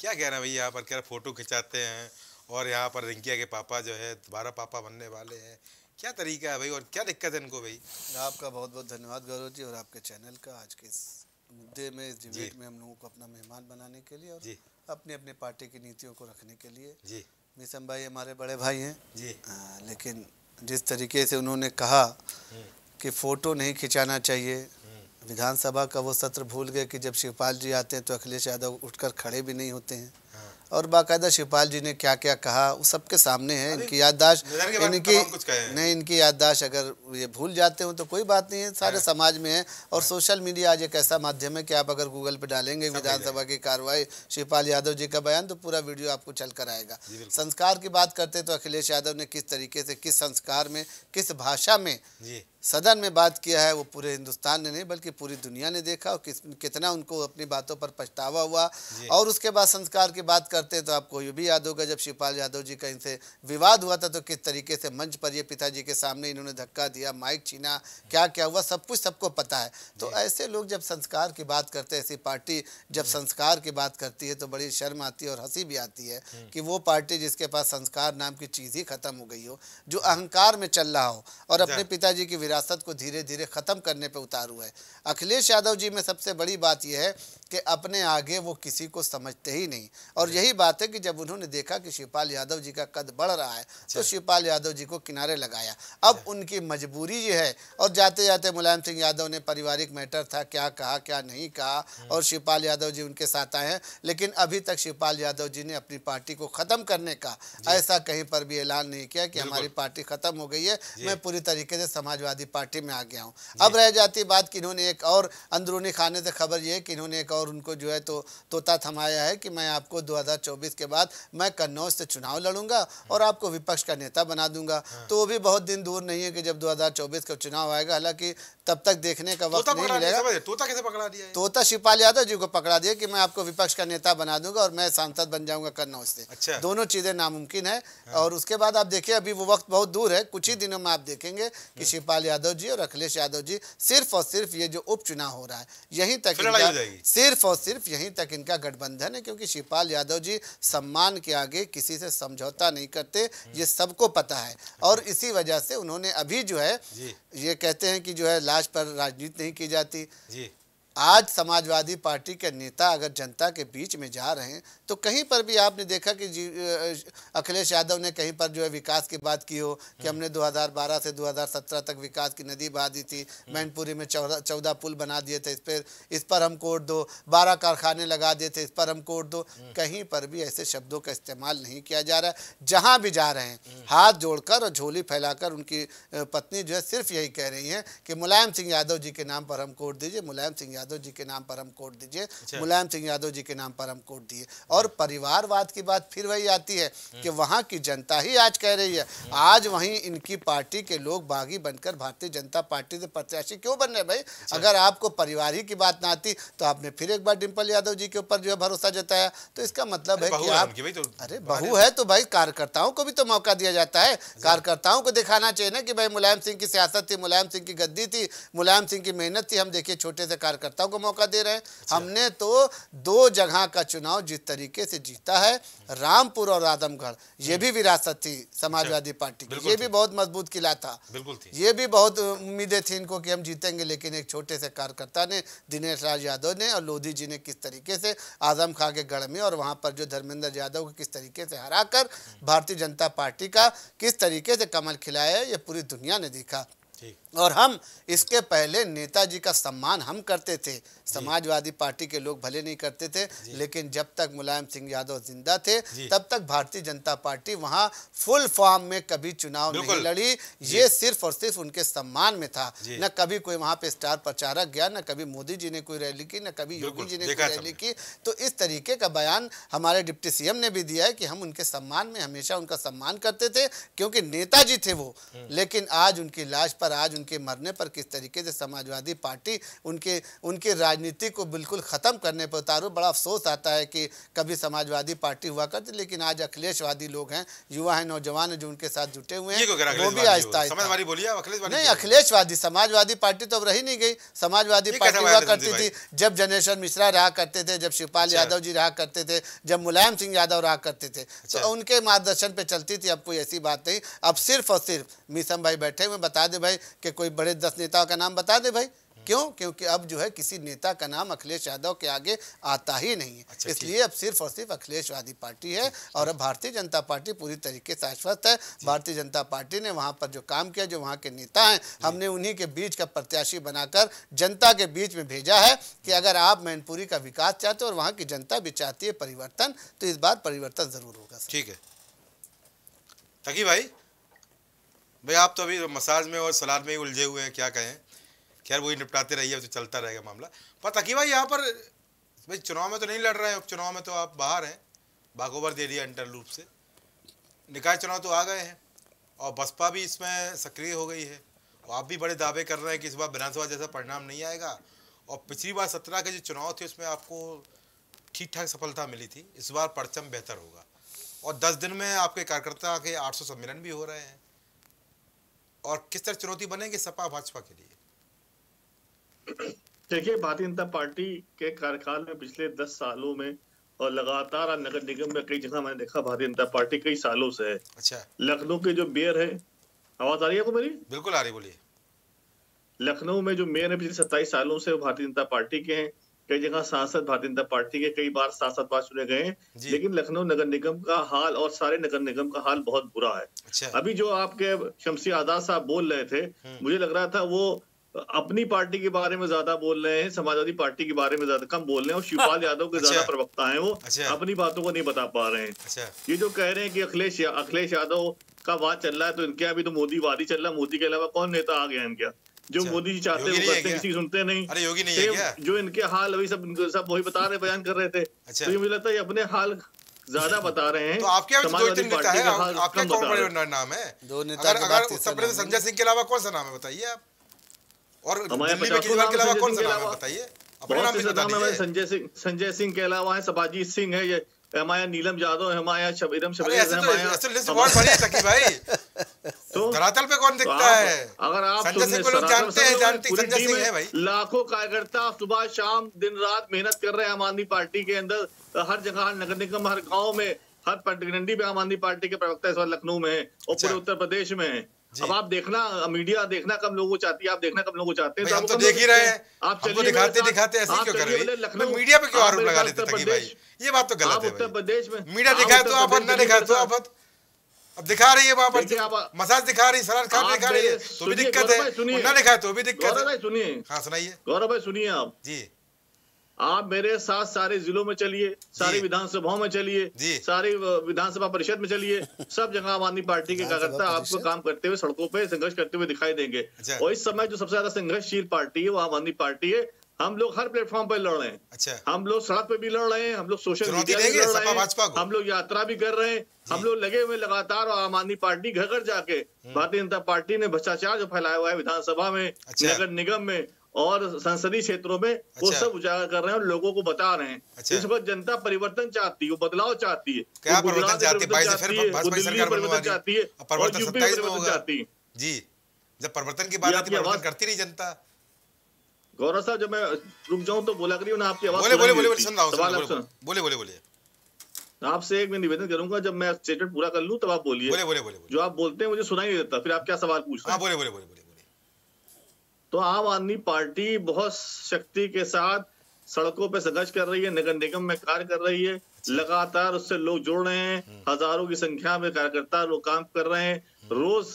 क्या कह रहे हैं भैया यहाँ पर क्या फोटो खिंचाते हैं और यहाँ पर रिंकिया के पापा जो है दोबारा पापा बनने वाले हैं क्या तरीका है भाई और क्या दिक्कत है इनको भाई आपका बहुत बहुत धन्यवाद गौरव जी और आपके चैनल का आज के मुद्दे में इस डिबेट में हम लोगों को अपना मेहमान बनाने के लिए और अपने अपने पार्टी की नीतियों को रखने के लिए जी मिसम भाई हमारे बड़े भाई हैं जी आ, लेकिन जिस तरीके से उन्होंने कहा हम्म। कि फ़ोटो नहीं खिंचाना चाहिए हम्म। विधानसभा का वो सत्र भूल गए कि जब शिवपाल जी आते हैं तो अखिलेश यादव उठकर खड़े भी नहीं होते हैं और बाकायदा शिवपाल जी ने क्या क्या कहा वो सबके सामने है इनकी याददाश्त इनकी नहीं इनकी याददाश्त अगर ये भूल जाते हो तो कोई बात नहीं है सारे हाँ। समाज में है और हाँ। सोशल मीडिया आज एक ऐसा माध्यम है कि आप अगर गूगल पे डालेंगे विधानसभा की कार्रवाई शिवपाल यादव जी का बयान तो पूरा वीडियो आपको चल कर आएगा संस्कार की बात करते तो अखिलेश यादव ने किस तरीके से किस संस्कार में किस भाषा में सदन में बात किया है वो पूरे हिंदुस्तान ने नहीं बल्कि पूरी दुनिया ने देखा और किस कितना उनको अपनी बातों पर पछतावा हुआ और उसके बाद संस्कार की बात करते हैं तो आपको ये भी याद होगा जब शिवपाल यादव जी का इनसे विवाद हुआ था तो किस तरीके से मंच पर ये पिताजी के सामने इन्होंने धक्का दिया माइक छीना क्या क्या हुआ सब कुछ सबको पता है तो ऐसे लोग जब संस्कार की बात करते हैं ऐसी पार्टी जब संस्कार की बात करती है तो बड़ी शर्म आती है और हंसी भी आती है कि वो पार्टी जिसके पास संस्कार नाम की चीज़ ही खत्म हो गई हो जो अहंकार में चल रहा हो और अपने पिताजी की विरासत को धीरे धीरे ख़त्म करने पर उतारू है अखिलेश यादव जी में सबसे बड़ी बात यह है कि अपने आगे वो किसी को समझते ही नहीं और यही बात है कि जब उन्होंने देखा कि शिवपाल यादव जी का कद बढ़ रहा है तो शिवपाल यादव जी को किनारे लगाया अब उनकी मजबूरी ये है और जाते जाते मुलायम सिंह यादव ने पारिवारिक मैटर था क्या कहा क्या नहीं कहा और शिवपाल यादव जी उनके साथ आए हैं लेकिन अभी तक शिवपाल यादव जी ने अपनी पार्टी को ख़त्म करने का ऐसा कहीं पर भी ऐलान नहीं किया कि हमारी पार्टी ख़त्म हो गई है मैं पूरी तरीके से समाजवादी पार्टी में आ गया हूँ अब रह जाती बात कि इन्होंने एक और अंदरूनी खाने से खबर ये है कि इन्होंने एक और और उनको जो है तो तोता थमाया है कि मैं आपको 2024 के बाद मैं कन्नौज से चुनाव लड़ूंगा और आपको विपक्ष का नेता बना दूंगा हाँ। तो वो भी बहुत दिन दूर नहीं है कि जब 2024 का चुनाव आएगा हालांकि तब तक देखने का वक्त नहीं मिलेगा तोता कैसे पकड़ा दिया तोता शिवपाल यादव जी को पकड़ा दिया कि मैं आपको विपक्ष का नेता बना दूंगा और मैं सांसद बन जाऊंगा कन्नौज से अच्छा। दोनों चीज़ें नामुमकिन है हाँ। और उसके बाद आप देखिए अभी वो वक्त बहुत दूर है कुछ ही दिनों में आप देखेंगे की हाँ। शिवपाल यादव जी और अखिलेश यादव जी सिर्फ और सिर्फ ये जो उपचुनाव हो रहा है यही तक सिर्फ और सिर्फ यही तक इनका गठबंधन है क्योंकि शिवपाल यादव जी सम्मान के आगे किसी से समझौता नहीं करते हाँ। ये सबको पता है और इसी वजह से उन्होंने अभी जो है ये कहते हैं कि जो है लाश पर राजनीति नहीं की जाती जी आज समाजवादी पार्टी के नेता अगर जनता के बीच में जा रहे हैं तो कहीं पर भी आपने देखा कि अखिलेश यादव ने कहीं पर जो है विकास की बात की हो कि हमने 2012 से 2017 तक विकास की नदी बहा दी थी हम्म। मैनपुरी में चौदह चौदह पुल बना दिए थे इस पर इस पर हम कोट दो बारह कारखाने लगा दिए थे इस पर हम कोट दो हम्म। कहीं पर भी ऐसे शब्दों का इस्तेमाल नहीं किया जा रहा है जहाँ भी जा रहे हैं हम्म। हाथ जोड़कर और झोली फैलाकर उनकी पत्नी जो है सिर्फ यही कह रही है कि मुलायम सिंह यादव जी के नाम पर हम कोट दीजिए मुलायम सिंह यादव जी के नाम पर हम कोर्ट दीजिए अच्छा। मुलायम सिंह यादव जी के नाम पर हम कोर्ट दिए और परिवारवाद की बात फिर वही आती है कि हम्म। वहाँ की जनता ही आज कह रही है हम्म। आज वहीं इनकी पार्टी के लोग बागी बनकर भारतीय जनता पार्टी से प्रत्याशी क्यों बन रहे भाई अच्छा। अगर आपको परिवार ही की बात ना आती तो आपने फिर एक बार डिम्पल यादव जी के ऊपर जो है भरोसा जताया तो इसका मतलब है कि आप तो अरे बहू है तो भाई कार्यकर्ताओं को भी तो मौका दिया जाता है अच्छा। कार्यकर्ताओं को दिखाना चाहिए ना कि भाई मुलायम सिंह की सियासत थी मुलायम सिंह की गद्दी थी मुलायम सिंह की मेहनत थी हम देखिए छोटे से कार्यकर्ता कार्यकर्ताओं को मौका दे रहे हैं अच्छा। हमने तो दो जगह का चुनाव जिस तरीके से जीता है रामपुर और आदमगढ़ ये हम्म। भी विरासत थी समाजवादी अच्छा। पार्टी की ये भी बहुत मजबूत किला था बिल्कुल थी। ये भी बहुत उम्मीदें थी इनको कि हम जीतेंगे लेकिन एक छोटे से कार्यकर्ता ने दिनेश राज यादव ने और लोधी जी ने किस तरीके से आजम खां के गढ़ में और वहां पर जो धर्मेंद्र यादव को किस तरीके से हरा हम्म। भारतीय जनता पार्टी का किस तरीके से कमल खिलाया है ये पूरी दुनिया ने देखा और हम इसके पहले नेताजी का सम्मान हम करते थे समाजवादी पार्टी के लोग भले नहीं करते थे लेकिन जब तक मुलायम सिंह यादव जिंदा थे तब तक भारतीय जनता पार्टी वहां फुल फॉर्म में कभी चुनाव नहीं लड़ी ये सिर्फ और सिर्फ उनके सम्मान में था न कभी कोई वहां पे स्टार प्रचारक गया न कभी मोदी जी ने कोई रैली की न कभी योगी जी ने कोई रैली की तो इस तरीके का बयान हमारे डिप्टी सीएम ने भी दिया है कि हम उनके सम्मान में हमेशा उनका सम्मान करते थे क्योंकि नेताजी थे वो हम्म। लेकिन आज उनकी लाश पर पर आज उनके मरने पर किस तरीके से समाजवादी पार्टी उनके उनकी राजनीति को बिल्कुल ख़त्म करने पर उतारो बड़ा अफसोस आता है कि कभी समाजवादी पार्टी हुआ करती लेकिन आज अखिलेशवादी लोग हैं युवा हैं नौजवान हैं जो उनके साथ जुटे हुए हैं वो भी आहिस्ता नहीं अखिलेशवादी समाजवादी पार्टी तो अब रही नहीं गई समाजवादी पार्टी हुआ करती थी जब जनेश्वर मिश्रा रहा करते थे जब शिवपाल अच्छा। यादव जी रहा करते थे जब मुलायम सिंह यादव रहा करते थे तो अच्छा। उनके मार्गदर्शन पे चलती थी अब कोई ऐसी बात नहीं अब सिर्फ और सिर्फ मीसम भाई बैठे हुए बता दे भाई कि कोई बड़े दस नेताओं का नाम बता दे भाई क्यों क्योंकि अब जो है किसी नेता का नाम अखिलेश यादव के आगे आता ही नहीं है अच्छा, इसलिए अब सिर्फ और सिर्फ अखिलेशवादी पार्टी है और अब भारतीय जनता पार्टी पूरी तरीके से आश्वस्त है भारतीय जनता पार्टी ने वहां पर जो काम किया जो वहां के नेता हैं हमने उन्हीं के बीच का प्रत्याशी बनाकर जनता के बीच में भेजा है कि अगर आप मैनपुरी का विकास चाहते हो और वहाँ की जनता भी चाहती है परिवर्तन तो इस बार परिवर्तन जरूर होगा ठीक है तकी भाई भाई आप तो अभी मसाज में और सलाद में ही उलझे हुए हैं क्या कहें खैर वही निपटाते रहिए तो चलता रहेगा मामला पर तकी भाई यहाँ पर भाई चुनाव में तो नहीं लड़ रहे हैं उपचुनाव में तो आप बाहर हैं बागोबर दे दिया इंटरलूप से निकाय चुनाव तो आ गए हैं और बसपा भी इसमें सक्रिय हो गई है और आप भी बड़े दावे कर रहे हैं कि इस बार विधानसभा जैसा परिणाम नहीं आएगा और पिछली बार सत्रह के जो चुनाव थे उसमें आपको ठीक ठाक सफलता मिली थी इस बार परचम बेहतर होगा और दस दिन में आपके कार्यकर्ता के आठ सौ सम्मेलन भी हो रहे हैं और किस तरह चुनौती बनेंगे सपा भाजपा के लिए देखिए भारतीय जनता पार्टी के कार्यकाल में पिछले दस सालों में और लगातार नगर निगम में कई जगह मैंने देखा भारतीय जनता पार्टी कई सालों से है अच्छा लखनऊ के जो मेयर है आवाज आ रही है आपको मेरी बिल्कुल आ रही बोलिए लखनऊ में जो मेयर है पिछले सत्ताईस सालों से वो भारतीय जनता पार्टी के हैं कई जगह सांसद भारतीय जनता पार्टी के कई बार सांसद पास चुने गए लेकिन लखनऊ नगर निगम का हाल और सारे नगर निगम का हाल बहुत बुरा है अच्छा। अभी जो आपके शमसी आजाद साहब बोल रहे थे हम्म। मुझे लग रहा था वो अपनी पार्टी के बारे में ज्यादा बोल रहे हैं समाजवादी पार्टी के बारे में ज्यादा कम बोल रहे हैं और शिवपाल हाँ। यादव के अच्छा। ज्यादा प्रवक्ता हैं वो अच्छा। अपनी बातों को नहीं बता पा रहे हैं अच्छा। ये जो कह रहे हैं कि अखिलेश अखिलेश यादव का वाद चल रहा है तो इनके अभी तो मोदी वाद ही चल रहा है मोदी के अलावा कौन नेता आ गया इनके जो अच्छा। मोदी जी चाहते हैं वो करते किसी सुनते नहीं अरे योगी नहीं है क्या? जो इनके हाल अभी सब सब वही बता रहे बयान कर रहे थे अच्छा। तो ये मुझे लगता है अपने हाल ज्यादा <laughs> बता रहे हैं तो आपके तो दो तीन नेता है आपके कौन बड़े नाम है दो नेता अगर अगर उत्तर संजय सिंह के अलावा कौन सा नाम है बताइए आप और दिल्ली में केजरीवाल के अलावा कौन सा नाम है बताइए संजय सिंह संजय सिंह के अलावा है सभाजीत सिंह है ये हमाया नीलम यादव हमाया शबीरम शबीर तो, <laughs> तो धरातल पे कौन तो दिखता है अगर आप संजय सिंह को जानते हैं जानते संजय सिंह है भाई लाखों कार्यकर्ता सुबह शाम दिन रात मेहनत कर रहे हैं आम आदमी पार्टी के अंदर तो हर जगह हर नगर निगम हर गाँव में हर पगडंडी पे आम आदमी पार्टी के प्रवक्ता इस बार लखनऊ में है और अच्छा। पूरे उत्तर प्रदेश में है अब आप देखना मीडिया देखना कम लोगों को चाहती है आप देखना कम लोगों को चाहते हैं तो, तो देख ही रहे हैं आप चलिए दिखाते दिखाते ऐसे क्यों कर रहे हैं लखनऊ मीडिया पे क्यों आरोप लगा देते तकी भाई ये बात तो गलत है उत्तर प्रदेश में मीडिया दिखाए तो आप ना दिखाए तो आप अब दिखा रही है वहां पर मसाज दिखा रही है सरार खान दिखा रही है तो भी दिक्कत है ना दिखाए तो भी दिक्कत है सुनिए हाँ सुनाइए गौरव भाई सुनिए आप जी आप मेरे साथ सारे जिलों में चलिए सारी विधानसभाओं में चलिए सारे विधानसभा परिषद में चलिए <laughs> सब जगह आम आदमी पार्टी के कार्यकर्ता आपको काम करते हुए सड़कों पर संघर्ष करते हुए दिखाई देंगे अच्छा। और इस समय जो सबसे ज्यादा संघर्षशील पार्टी है वो आम आदमी पार्टी है हम लोग हर प्लेटफॉर्म पर लड़ रहे हैं अच्छा। हम लोग सड़क पे भी लड़ रहे हैं हम लोग सोशल मीडिया भी लड़ रहे हैं हम लोग यात्रा भी कर रहे हैं हम लोग लगे हुए लगातार और आम आदमी पार्टी घर घर जाके हम्म। भारतीय जनता पार्टी ने भ्रष्टाचार जो फैलाया हुआ है विधानसभा में अच्छा। नगर निगम में और संसदीय क्षेत्रों में अच्छा। वो सब उजागर कर रहे हैं और लोगों को बता रहे हैं अच्छा। इस वक्त जनता परिवर्तन चाहती है वो बदलाव चाहती है क्या परिवर्तन चाहती है वो दिल्ली परिवर्तन चाहती है और यूपी परिवर्तन चाहती है जी जब परिवर्तन की बात आती है करती नहीं जनता गौरव साहब जब मैं रुक जाऊं तो बोला करिए आपकी आवाज बोले बोले बोले सुन बोले बोले बोले आपसे एक मैं निवेदन करूंगा जब मैं स्टेटमेंट पूरा कर लूं तब आप बोलिए बोले बोले बोले जो आप बोलते हैं मुझे सुनाई नहीं देता फिर आप क्या सवाल पूछ रहे हैं हाँ, बोले बोले बोले तो आम आदमी पार्टी बहुत शक्ति के साथ सड़कों पर संघर्ष कर रही है नगर निगम में कार्य कर रही है लगातार उससे लोग जुड़ रहे हैं हम्म। हजारों की संख्या में कार्यकर्ता लोग काम कर रहे हैं हम्म। रोज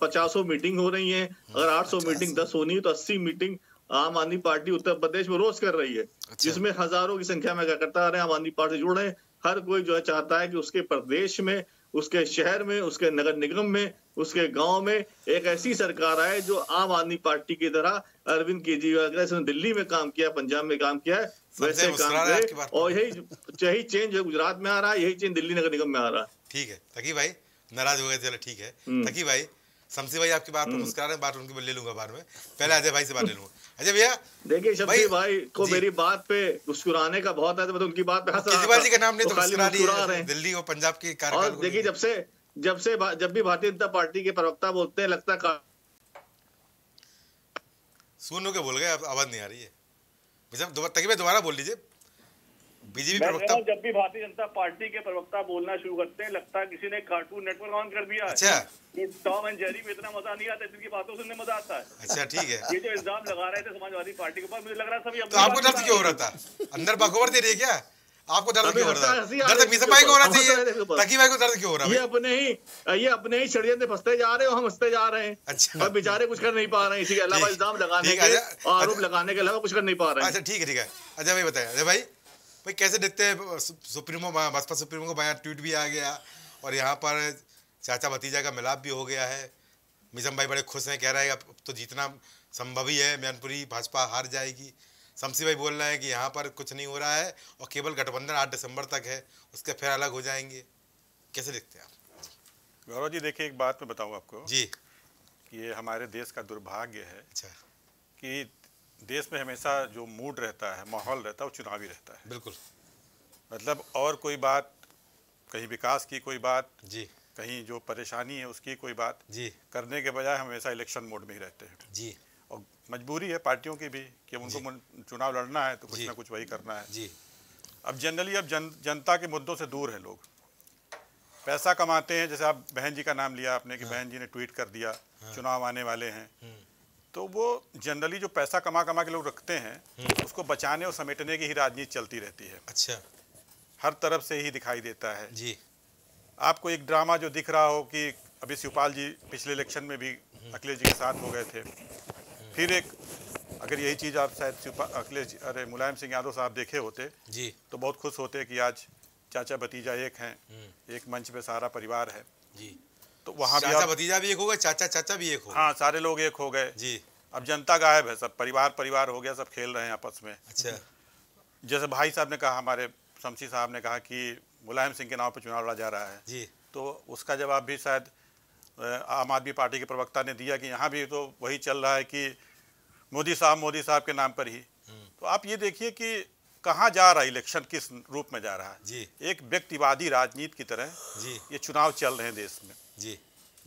पचासों मीटिंग हो रही है हम्म। अगर 800 मीटिंग 10 होनी है तो 80 मीटिंग आम आदमी पार्टी उत्तर प्रदेश में रोज कर रही है अच्छा। जिसमें हजारों की संख्या में कार्यकर्ता आ रहे हैं आम आदमी पार्टी जुड़ रहे हैं हर कोई जो है चाहता है कि उसके प्रदेश में उसके शहर में उसके नगर निगम में उसके गांव में एक ऐसी सरकार आए जो आम आदमी पार्टी की तरह अरविंद केजरीवाल ने दिल्ली में काम किया पंजाब में काम किया वैसे काम करे और यही यही चेंज गुजरात में आ रहा है यही चेंज दिल्ली नगर निगम में आ रहा है ठीक है तकी भाई नाराज हो गए चलो ठीक है हम्म। तकी भाई शमसी भाई आपकी बात पर हम्म। मुस्कुरा रहे बात उनकी ले लूंगा बाद में पहले अजय भाई से बात ले लूंगा अजय भैया देखिए शमसी भाई, भाई को मेरी बात पे मुस्कुराने का बहुत है तो उनकी बात पे हंस रहा जी का नाम नहीं तो, तो मुस्कुरा दिल्ली और पंजाब के कार्यकाल देखिए जब से जब से जब भी भारतीय जनता पार्टी के प्रवक्ता बोलते हैं लगता का सुनो के बोल गए आवाज नहीं आ रही है तकबीर दोबारा बोल लीजिए बीजेपी प्रवक्ता जब भी भारतीय जनता पार्टी के प्रवक्ता बोलना शुरू करते हैं लगता है किसी ने कार्टून नेटवर्क ऑन कर दिया अच्छा टॉम एंड जेरी में इतना मजा नहीं आता इनकी बातों सुनने मजा आता है अच्छा ठीक है ये जो इल्जाम लगा रहे थे समाजवादी पार्टी के ऊपर मुझे लग रहा था तो आपको डर क्यों हो रहा था अंदर बखोबर दे रही है क्या आपको दर्द क्यों हो रहा है दर्द मिसम भाई को हो रहा चाहिए तकी तो भाई को दर्द क्यों हो रहा है ये अपने ही ये अपने ही षड्यंत्र फंसते जा रहे हो हम हंसते जा रहे हैं अच्छा और बेचारे कुछ कर नहीं पा रहे हैं इसी के अलावा इल्जाम लगाने के अच्छा, आरोप अच्छा। लगाने के अलावा कुछ कर नहीं पा रहे हैं अच्छा ठीक है ठीक है अच्छा भाई बताया अजय भाई भाई कैसे देखते हैं सुप्रीमो बसपा सुप्रीमो को बयान ट्वीट भी आ गया और यहाँ पर चाचा भतीजा का मिलाप भी हो गया है मिजम भाई बड़े खुश हैं कह रहे हैं अब तो जीतना संभव ही है मैनपुरी भाजपा हार जाएगी शमसी भाई बोल रहे हैं कि यहाँ पर कुछ नहीं हो रहा है और केवल गठबंधन आठ दिसंबर तक है उसके फिर अलग हो जाएंगे कैसे देखते हैं आप गौरव जी देखिए एक बात मैं बताऊँ आपको जी कि ये हमारे देश का दुर्भाग्य है अच्छा कि देश में हमेशा जो मूड रहता है माहौल रहता है वो चुनावी रहता है बिल्कुल मतलब और कोई बात कहीं विकास की कोई बात जी कहीं जो परेशानी है उसकी कोई बात जी करने के बजाय हमेशा इलेक्शन मोड में ही रहते हैं जी और मजबूरी है पार्टियों की भी कि उनको चुनाव लड़ना है तो कुछ ना कुछ वही करना है जी अब जनरली अब जन जनता के मुद्दों से दूर है लोग पैसा कमाते हैं जैसे आप बहन जी का नाम लिया आपने कि हाँ। बहन जी ने ट्वीट कर दिया हाँ। चुनाव आने वाले हैं हाँ। तो वो जनरली जो पैसा कमा कमा के लोग रखते हैं उसको बचाने और समेटने की ही राजनीति चलती रहती है अच्छा हर तरफ से ही दिखाई देता है जी आपको एक ड्रामा जो दिख रहा हो कि अभी शिवपाल जी पिछले इलेक्शन में भी अखिलेश जी के साथ हो गए थे फिर एक अगर यही चीज़ आप शायद अखिलेश अरे मुलायम सिंह यादव साहब देखे होते जी तो बहुत खुश होते कि आज चाचा भतीजा एक हैं हम्म। एक मंच पे सारा परिवार है जी तो वहाँ चाचा भतीजा भी एक हो गए चाचा चाचा भी एक हो हाँ सारे लोग एक हो गए जी अब जनता गायब है सब परिवार परिवार हो गया सब खेल रहे हैं आपस में अच्छा जैसे भाई साहब ने कहा हमारे शमसी साहब ने कहा कि मुलायम सिंह के नाम पर चुनाव लड़ा जा रहा है जी तो उसका जवाब भी शायद आम आदमी पार्टी के प्रवक्ता ने दिया कि यहाँ भी तो वही चल रहा है कि मोदी साहब मोदी साहब के नाम पर ही हम्म। तो आप ये देखिए कि कहाँ जा रहा है इलेक्शन किस रूप में जा रहा है जी एक व्यक्तिवादी राजनीति की तरह जी ये चुनाव चल रहे हैं देश में जी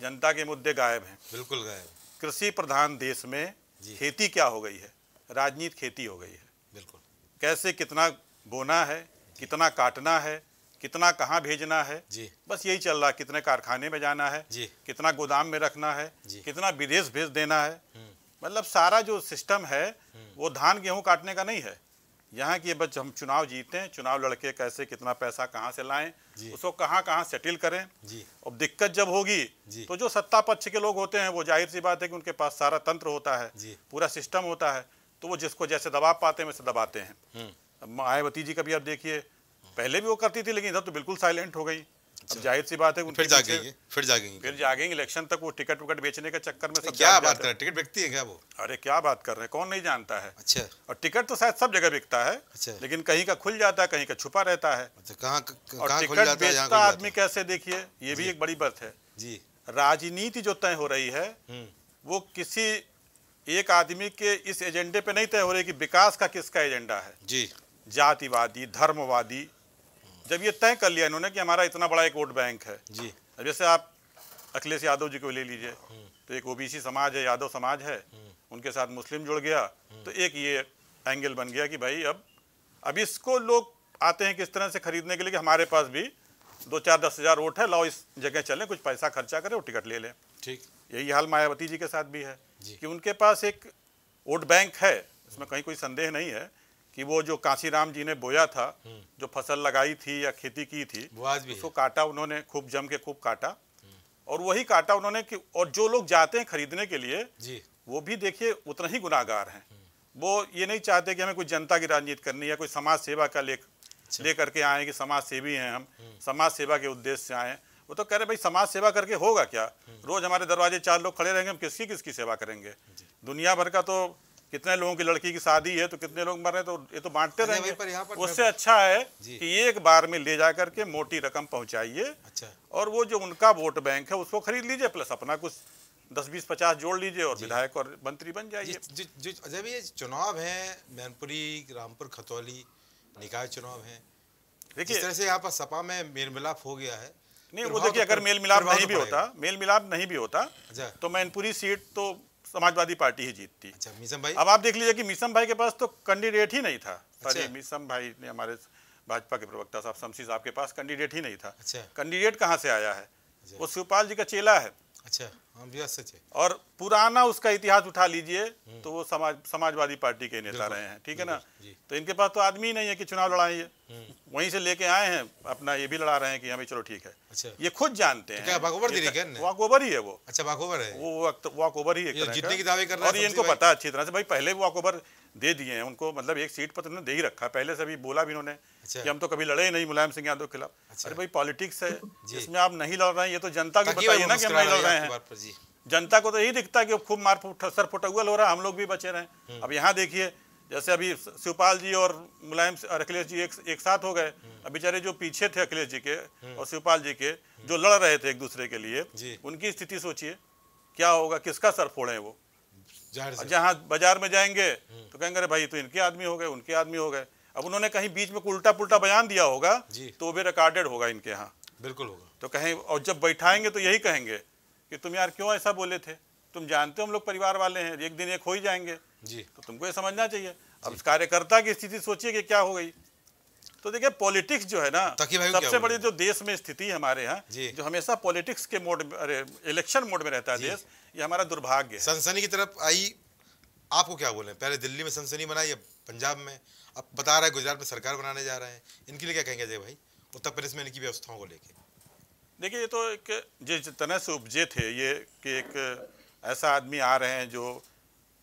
जनता के मुद्दे गायब हैं बिल्कुल गायब कृषि प्रधान देश में खेती क्या हो गई है राजनीति खेती हो गई है बिल्कुल कैसे कितना बोना है कितना काटना है कितना कहाँ भेजना है जी बस यही चल रहा है कितने कारखाने में जाना है जी कितना गोदाम में रखना है जी कितना विदेश भेज देना है हम्म। मतलब सारा जो सिस्टम है हम्म। वो धान गेहूँ काटने का नहीं है यहाँ की बस हम चुनाव जीते हैं चुनाव लड़के कैसे कितना पैसा कहाँ से लाएं उसको कहाँ कहाँ सेटल करें जी अब दिक्कत जब होगी तो जो सत्ता पक्ष के लोग होते हैं वो जाहिर सी बात है कि उनके पास सारा तंत्र होता है पूरा सिस्टम होता है तो वो जिसको जैसे दबा पाते हैं वैसे दबाते हैं हम्म। मायावती जी का भी आप देखिए पहले भी वो करती थी लेकिन इधर तो बिल्कुल साइलेंट हो गई अब अच्छा। जाहिर सी बात है फिर जागेंगे फिर जागेंगे फिर जागेंगे इलेक्शन तक वो टिकट विकट बेचने के चक्कर में सब क्या बात कर रहे टिकट बिकती है क्या वो अरे क्या बात कर रहे हैं कौन नहीं जानता है अच्छा और टिकट तो शायद सब जगह बिकता है अच्छा लेकिन कहीं का खुल जाता है कहीं का छुपा रहता है अच्छा, और टिकट बेचता आदमी कैसे देखिए ये भी एक बड़ी बात है जी राजनीति जो तय हो रही है हम्म। वो किसी एक आदमी के इस एजेंडे पे नहीं तय हो रही कि विकास का किसका एजेंडा है जी जातिवादी धर्मवादी जब ये तय कर लिया इन्होंने कि हमारा इतना बड़ा एक वोट बैंक है जी जैसे आप अखिलेश यादव जी को ले लीजिए तो एक ओबीसी समाज है यादव समाज है उनके साथ मुस्लिम जुड़ गया तो एक ये एंगल बन गया कि भाई अब अब इसको लोग आते हैं किस तरह से खरीदने के लिए कि हमारे पास भी दो चार दस हज़ार वोट है लाओ इस जगह चलें कुछ पैसा खर्चा करें और टिकट ले लें ठीक यही हाल मायावती जी के साथ भी है कि उनके पास एक वोट बैंक है इसमें कहीं कोई संदेह नहीं है कि वो जो कांसीराम जी ने बोया था हम्म। जो फसल लगाई थी या खेती की थी उसको काटा उन्होंने खूब जम के खूब काटा हम्म। और वही काटा उन्होंने कि और जो लोग जाते हैं खरीदने के लिए जी। वो भी देखिए उतना ही गुनागार हैं हम्म। वो ये नहीं चाहते कि हमें कोई जनता की राजनीति करनी या कोई समाज सेवा का ले अच्छा। ले करके आए कि समाज सेवी हैं हम समाज सेवा के उद्देश्य से आए वो तो कह रहे भाई समाज सेवा करके होगा क्या रोज हमारे दरवाजे चार लोग खड़े रहेंगे हम किसकी किसकी सेवा करेंगे दुनिया भर का तो कितने लोगों की लड़की की शादी है तो कितने लोग मर रहे तो ये तो बांटते अच्छा, रहेंगे उससे अच्छा है कि एक बार में ले जा करके मोटी रकम पहुंचाइए अच्छा। और वो जो उनका वोट बैंक है उसको खरीद लीजिए प्लस अपना कुछ दस बीस पचास जोड़ लीजिए और विधायक और मंत्री बन जाइए जब ये चुनाव है मैनपुरी रामपुर खतौली निकाय चुनाव है देखिए तरह से यहाँ पर सपा में मेल मिलाप हो गया है नहीं वो देखिए तो अगर मेल मिलाप तो नहीं भी होता मेल मिलाप नहीं भी होता तो मैनपुरी सीट तो समाजवादी पार्टी ही जीतती अच्छा मिसम भाई अब आप देख लीजिए कि मिसम भाई के पास तो कैंडिडेट ही नहीं था सॉरी अच्छा। मिसम भाई ने हमारे भाजपा के प्रवक्ता साहब शमसी साहब के पास कैंडिडेट ही नहीं था अच्छा। कैंडिडेट कहाँ से आया है अच्छा। वो शिवपाल जी का चेला है अच्छा और पुराना उसका इतिहास उठा लीजिए हम्म। तो वो समाज समाजवादी पार्टी के नेता रहे हैं ठीक है ना तो इनके पास तो आदमी ही नहीं है कि चुनाव लड़ाएं हम्म। वहीं से लेके आए हैं अपना ये भी लड़ा रहे हैं कि हमें हाँ चलो ठीक है अच्छा। ये खुद जानते तो हैं वॉक ओवर ही है वो अच्छा वॉक ओवर है वो वॉक ओवर ही है की दावे कर और ये इनको पता अच्छी तरह से भाई पहले वॉक ओवर दे दिए हैं उनको मतलब एक सीट पर तो दे ही रखा पहले से भी बोला भी उन्होंने अच्छा। कि हम तो कभी लड़े ही नहीं मुलायम सिंह यादव के खिलाफ अच्छा। अरे भाई पॉलिटिक्स है जिसमें आप नहीं लड़ रहे हैं ये तो जनता को बताइए ना कि हम नहीं लड़ रहे हैं जनता को तो यही दिखता है कि खूब मार सर फुटुअल हो रहा है हम लोग भी बचे रहे हम्म। अब यहाँ देखिए जैसे अभी शिवपाल जी और मुलायम और अखिलेश जी एक, एक साथ हो गए हम्म। अब बेचारे जो पीछे थे अखिलेश जी के हम्म। और शिवपाल जी के जो लड़ रहे थे एक दूसरे के लिए उनकी स्थिति सोचिए क्या होगा किसका सर फोड़े वो जहाँ बाजार में जाएंगे तो कहेंगे अरे भाई तो इनके आदमी हो गए उनके आदमी हो गए अब उन्होंने कहीं बीच में उल्टा पुलटा बयान दिया होगा तो वे रिकॉर्डेड होगा इनके यहाँ बिल्कुल होगा तो कहीं और जब बैठाएंगे तो यही कहेंगे कि तुम यार क्यों ऐसा बोले थे तुम जानते हो हम लोग परिवार वाले हैं एक दिन एक हो ही जाएंगे जी तो तुमको ये समझना चाहिए अब कार्यकर्ता की स्थिति सोचिए कि क्या हो गई तो देखिए पॉलिटिक्स जो है ना सबसे बड़ी जो देश में स्थिति हमारे यहाँ जो हमेशा पॉलिटिक्स के मोड अरे इलेक्शन मोड में रहता है देश ये हमारा दुर्भाग्य सनसनी की तरफ आई आपको क्या बोले पहले दिल्ली में सनसनी बनाई अब पंजाब में अब बता रहा है गुजरात में सरकार बनाने जा रहे हैं इनके लिए क्या कहेंगे अजय भाई उत्तर प्रदेश में इनकी व्यवस्थाओं को लेकर देखिए ये तो एक जिस तरह से उपजे थे ये कि एक ऐसा आदमी आ रहे हैं जो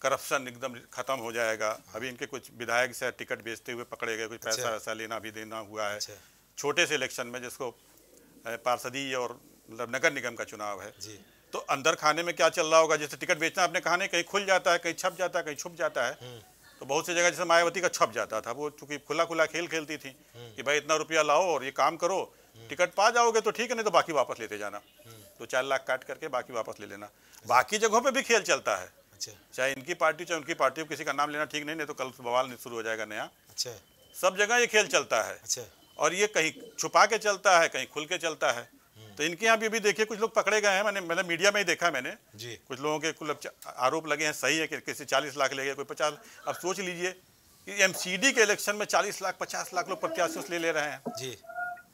करप्शन एकदम खत्म हो जाएगा अभी इनके कुछ विधायक से टिकट बेचते हुए पकड़े गए कुछ पैसा अच्छा। वैसा लेना भी देना हुआ है अच्छा। छोटे से इलेक्शन में जिसको पार्षदी और मतलब नगर निगम का चुनाव है तो अंदर खाने में क्या चल रहा होगा जैसे टिकट बेचना आपने कहा नहीं कहीं खुल जाता है कहीं छप जाता है कहीं छुप जाता है हम्म। तो बहुत सी जगह जैसे मायावती का छप जाता था वो चूंकि खुला खुला खेल खेलती थी हम्म। कि भाई इतना रुपया लाओ और ये काम करो टिकट पा जाओगे तो ठीक है नहीं तो बाकी वापस लेते जाना तो चार लाख काट करके बाकी वापस ले लेना बाकी जगहों पे भी खेल चलता है अच्छा चाहे इनकी पार्टी चाहे उनकी पार्टी किसी का नाम लेना ठीक नहीं नहीं तो कल बवाल शुरू हो जाएगा नया अच्छा सब जगह ये खेल चलता है अच्छा और ये कहीं छुपा के चलता है कहीं खुल के चलता है हम्म। तो इनके यहाँ भी अभी देखिए कुछ लोग पकड़े गए हैं मैंने मतलब मीडिया में ही देखा मैंने जी कुछ लोगों के कुल आरोप लगे हैं सही है कि किसी चालीस लाख ले गए कोई पचास अब सोच लीजिए कि एमसीडी के इलेक्शन में चालीस लाख पचास लाख लोग प्रत्याशी ले ले रहे हैं जी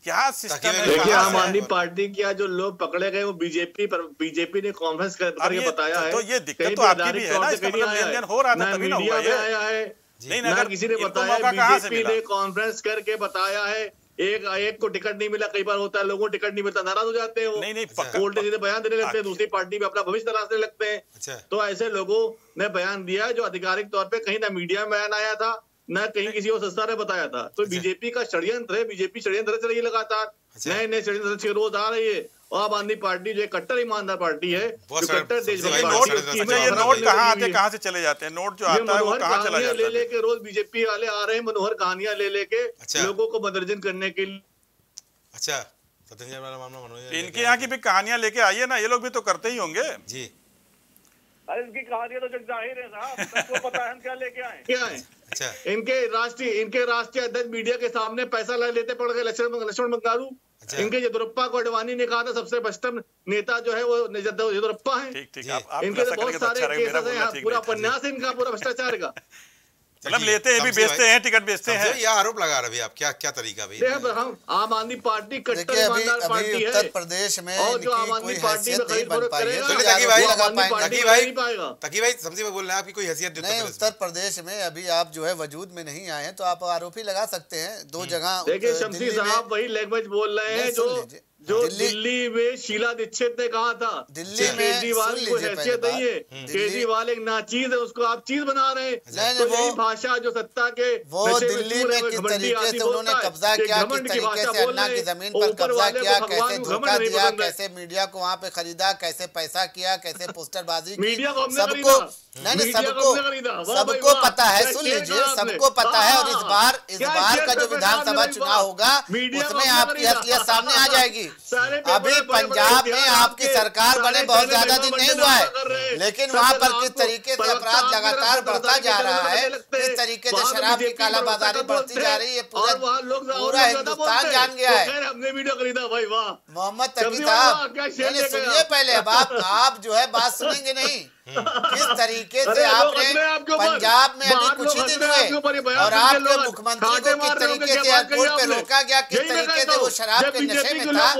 क्या सिस्टम है देखिए आम आदमी पार्टी क्या जो लोग पकड़े गए वो बीजेपी पर बीजेपी ने कॉन्फ्रेंस करके बताया तो है तो ये दिक्कत तो आपकी भी है ना इसका मतलब लेन हो रहा था तभी ना हुआ है नहीं अगर किसी ने बताया बीजेपी ने कॉन्फ्रेंस करके बताया है एक एक को टिकट नहीं मिला कई बार होता है लोगों को टिकट नहीं मिलता नाराज हो जाते हैं वो नहीं नहीं उल्टे सीधे बयान देने लगते हैं दूसरी पार्टी में अपना भविष्य तलाशने लगते हैं अच्छा। तो ऐसे लोगों ने बयान दिया जो आधिकारिक तौर पे कहीं ना मीडिया में बयान आया था न कहीं किसी और संस्था ने बताया था तो अच्छा। बीजेपी का षड्यंत्र है बीजेपी षड्यंत्र चल रही है लगातार अच्छा। नए नए षड्यंत्र रोज आ रही है आम आदमी पार्टी जो कट्टर ईमानदार पार्टी है अच्छा, कहाँ से चले जाते हैं नोट जो आता ले लेके रोज बीजेपी वाले आ रहे हैं मनोहर कहानियां ले लेके लोगों को मनोरंजन करने के लिए अच्छा इनके यहाँ की भी कहानियां लेके आइए ना ये लोग भी तो करते ही होंगे जी अरे इनकी कहानियां तो जब जाहिर है साहब पता है हम क्या लेके आए क्या है अच्छा इनके राष्ट्रीय इनके राष्ट्रीय अध्यक्ष मीडिया के सामने पैसा ला लेते पड़ गए लक्ष्मण मंगारू अच्छा। इनके येदुरप्पा को अडवाणी ने कहा था सबसे बचपन नेता जो है वो येदुरप्पा है ठीक, ठीक, आप, आप इनके बहुत तो सारे अच्छा केसेस हाँ, पूरा उपन्यास इनका पूरा भ्रष्टाचार का <laughs> कलम लेते हैं भी बेचते हैं टिकट बेचते हैं ये आरोप लगा रहे आप क्या क्या तरीका भाई आम आदमी पार्टी कट्टर ईमानदार पार्टी है उत्तर प्रदेश में और जो आम आदमी पार्टी में खरीद फरोख्त करेगा तकी भाई तकी भाई तकी भाई समझी मैं बोल रहा हैं आपकी कोई हैसियत नहीं उत्तर प्रदेश में अभी आप जो है वजूद में नहीं आए हैं तो आप आरोपी लगा सकते हैं दो हम्म। जगह देखिए शमसी साहब वही लैंग्वेज बोल रहे हैं जो जो दिल्ली, दिल्ली में शीला दीक्षित ने कहा था दिल्ली में केजरीवाल को हैसियत नहीं है केजरीवाल एक नाचीज है उसको आप चीज बना रहे हैं तो यही भाषा जो सत्ता के वो दिल्ली में किस तरीके से उन्होंने कब्जा किया किस तरीके से अन्ना की जमीन पर कब्जा किया कैसे धोखा दिया कैसे मीडिया को वहाँ पे खरीदा कैसे पैसा किया कैसे पोस्टरबाजी की सबको नहीं नहीं सबको तो सबको पता है सुन लीजिए सबको पता है और इस हाँ। बार इस बार का जो विधानसभा चुनाव तो होगा उसमें आपकी असलियत सामने आ जाएगी अभी पंजाब में आपकी सरकार बने बहुत ज्यादा दिन नहीं हुआ है लेकिन वहाँ पर किस तरीके से अपराध लगातार बढ़ता जा रहा है किस तरीके से शराब की कालाबाजारी तो बढ़ती जा रही है पूरा पूरा हिंदुस्तान जान गया है मोहम्मद तकी साहब सुनिए पहले अब आप जो है बात सुनेंगे नहीं हम्म। किस तरीके से आपने पंजाब में अभी कुछ ही दिन हुए और आपके मुख्यमंत्री को किस तरीके से एयरपोर्ट पे रोका गया किस तरीके से वो शराब के नशे में था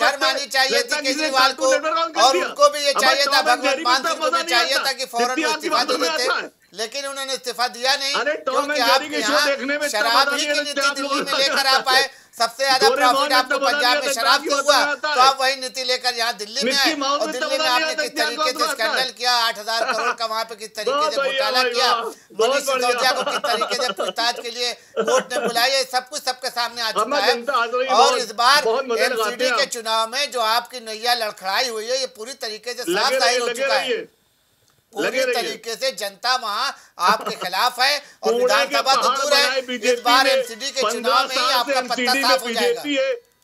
शर्म आनी चाहिए थी केजरीवाल को और उनको भी ये चाहिए था भगवत मान सिंह को भी चाहिए था कि फौरन इस्तीफा दे देते लेकिन उन्होंने इस्तीफा दिया नहीं तो क्योंकि आप यहाँ शराब ही की नीति दिल्ली में लेकर आ पाए सबसे ज्यादा प्रॉफिट आपको पंजाब में शराब की हुआ तो आप वही नीति लेकर यहाँ दिल्ली में आए और दिल्ली में आपने किस तरीके से स्कैंडल किया आठ हजार <laughs> करोड़ का वहाँ पे किस तरीके से घोटाला किया मनीष सिसोदिया को किस तरीके से पूछताछ के लिए कोर्ट ने बुलाया सब कुछ सबके सामने आ चुका है और इस बार एमसीडी के चुनाव में जो आपकी नैया लड़खड़ाई हुई है ये पूरी तरीके से साफ जाहिर हो चुका है पूरी तरीके से जनता वहाँ आपके <laughs> खिलाफ है और विधानसभा तो दूर है इस बार एमसीडी के चुनाव में ही आपका पत्ता साफ हो जाएगा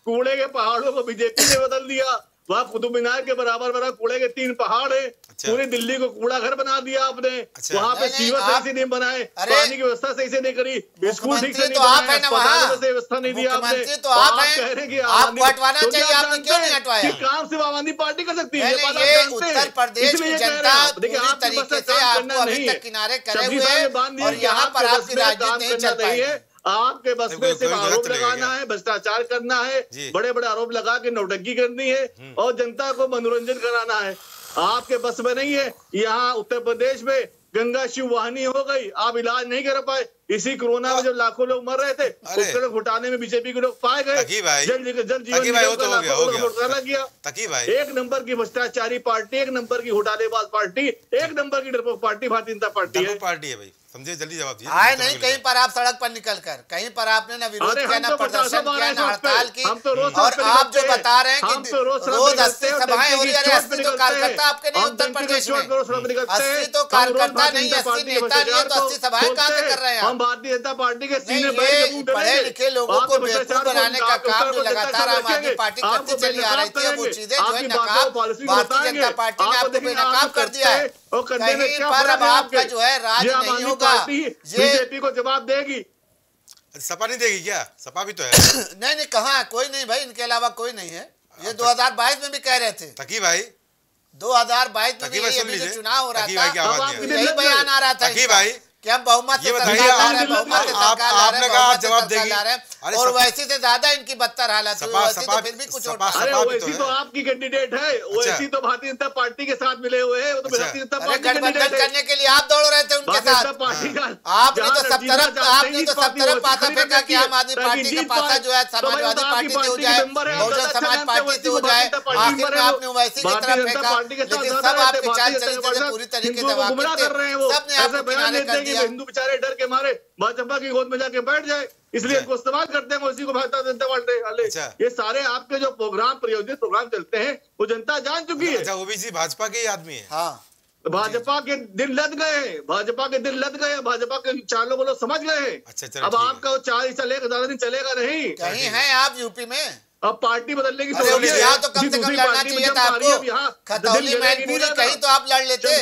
कूड़े के पहाड़ों को बीजेपी ने बदल दिया वहाँ कुतुब मीनार के बराबर बराबर कूड़े के तीन पहाड़ है अच्छा। पूरी दिल्ली को कूड़ा घर बना दिया आपने अच्छा। वहाँ पे सीवर आप... से नहीं बनाए पानी की व्यवस्था सही से नहीं करी स्कूल ठीक से नहीं तो आप व्यवस्था नहीं दिया आपने तो, तो आप कह रहे की आपकी काम सिर्फ आम आदमी पार्टी कर सकती है उत्तर प्रदेश की है आपके बस में सिर्फ आरोप लगाना है भ्रष्टाचार करना है बड़े बड़े आरोप लगा के नौटंकी करनी है हम्म। और जनता को मनोरंजन कराना है आपके बस में नहीं है यहाँ उत्तर प्रदेश में गंगा शिव वाहनी हो गई आप इलाज नहीं कर पाए इसी कोरोना में जो लाखों लोग मर रहे थे उसको घुटाने में बीजेपी के लोग पाए गए जल जीवन तो किया एक नंबर की भ्रष्टाचारी पार्टी एक नंबर की घोटालेबाज पार्टी एक नंबर की डरपोक पार्टी भारतीय जनता पार्टी है पार्टी है भाई समझे जल्दी जवाब दीजिए आए तो नहीं कहीं पर आप सड़क पर निकल कर कहीं पर आपने ना विरोध किया ना तो प्रदर्शन किया ना हड़ताल की तो और आप जो बता रहे हैं कि रोज अस्सी सभाएं हो रही है तो कार्यकर्ता आपके नहीं उत्तर प्रदेश में अस्सी तो कार्यकर्ता नहीं अस्सी नेता नहीं है तो अस्सी सभाएं कहाँ से कर रहे हैं भारतीय जनता पार्टी के पढ़े लिखे लोगों को बेवकूफ बनाने का काम जो लगातार आम आदमी पार्टी करती चली आ रही थी वो चीजें जो है नकाब भारतीय जनता पार्टी ने आपको बेनकाब कर दिया है पर अब आपका जो है राज नहीं होगा बीजेपी को जवाब देगी सपा नहीं देगी क्या सपा भी तो है <coughs> नहीं नहीं कहा कोई नहीं भाई इनके अलावा कोई नहीं है ये 2022 हाँ, में भी कह रहे थे तकी भाई 2022 में भी ये चुनाव हो रहा था बयान आ रहा था तकी भाई क्या बहुमत ये बताइए आप आपने कहा जवाब देगी और वैसे से तो ज्यादा इनकी बदतर हालत है वैसे तो फिर भी कुछ और अरे ओवैसी तो, तो आपकी कैंडिडेट है ओवैसी अच्छा। तो भारतीय जनता पार्टी के साथ मिले हुए हैं वो तो अच्छा। भारतीय जनता पार्टी के गठबंधन करने के लिए आप दौड़ रहे थे उनके साथ हाँ। आपने तो सब तरफ आपने तो सब तरफ पासा फेंका कि आम आदमी पार्टी का पासा जो है समाजवादी पार्टी से हो जाए बहुजन समाज पार्टी से हो जाए आखिर में आपने ओवैसी की तरफ फेंका लेकिन सब आपके चाल चलन से पूरी तरीके से वाकिफ थे सब ने आपको किनारे कर दिया कि हिंदू बेचारे डर के मारे भाजपा की गोद में जाके बैठ जाए इसलिए अच्छा। इनको इस्तेमाल करते हैं उसी को भारतीय जनता पार्टी अच्छा। ये सारे आपके जो प्रोग्राम प्रयोजित प्रोग्राम चलते हैं वो जनता जान चुकी है अच्छा, ओबीसी भाजपा के आदमी है हाँ। भाजपा के दिन लद गए भाजपा के दिन लद गए भाजपा के चार लोगों लोग समझ गए अच्छा, अब आपका वो चार हिस्सा लेकर ज्यादा दिन चलेगा नहीं कहीं है आप यूपी में अब पार्टी बदलने की सोच रही है तो कम से कम लड़ना चाहिए था आपको खतौली मैनपुरी कहीं तो आप लड़ लेते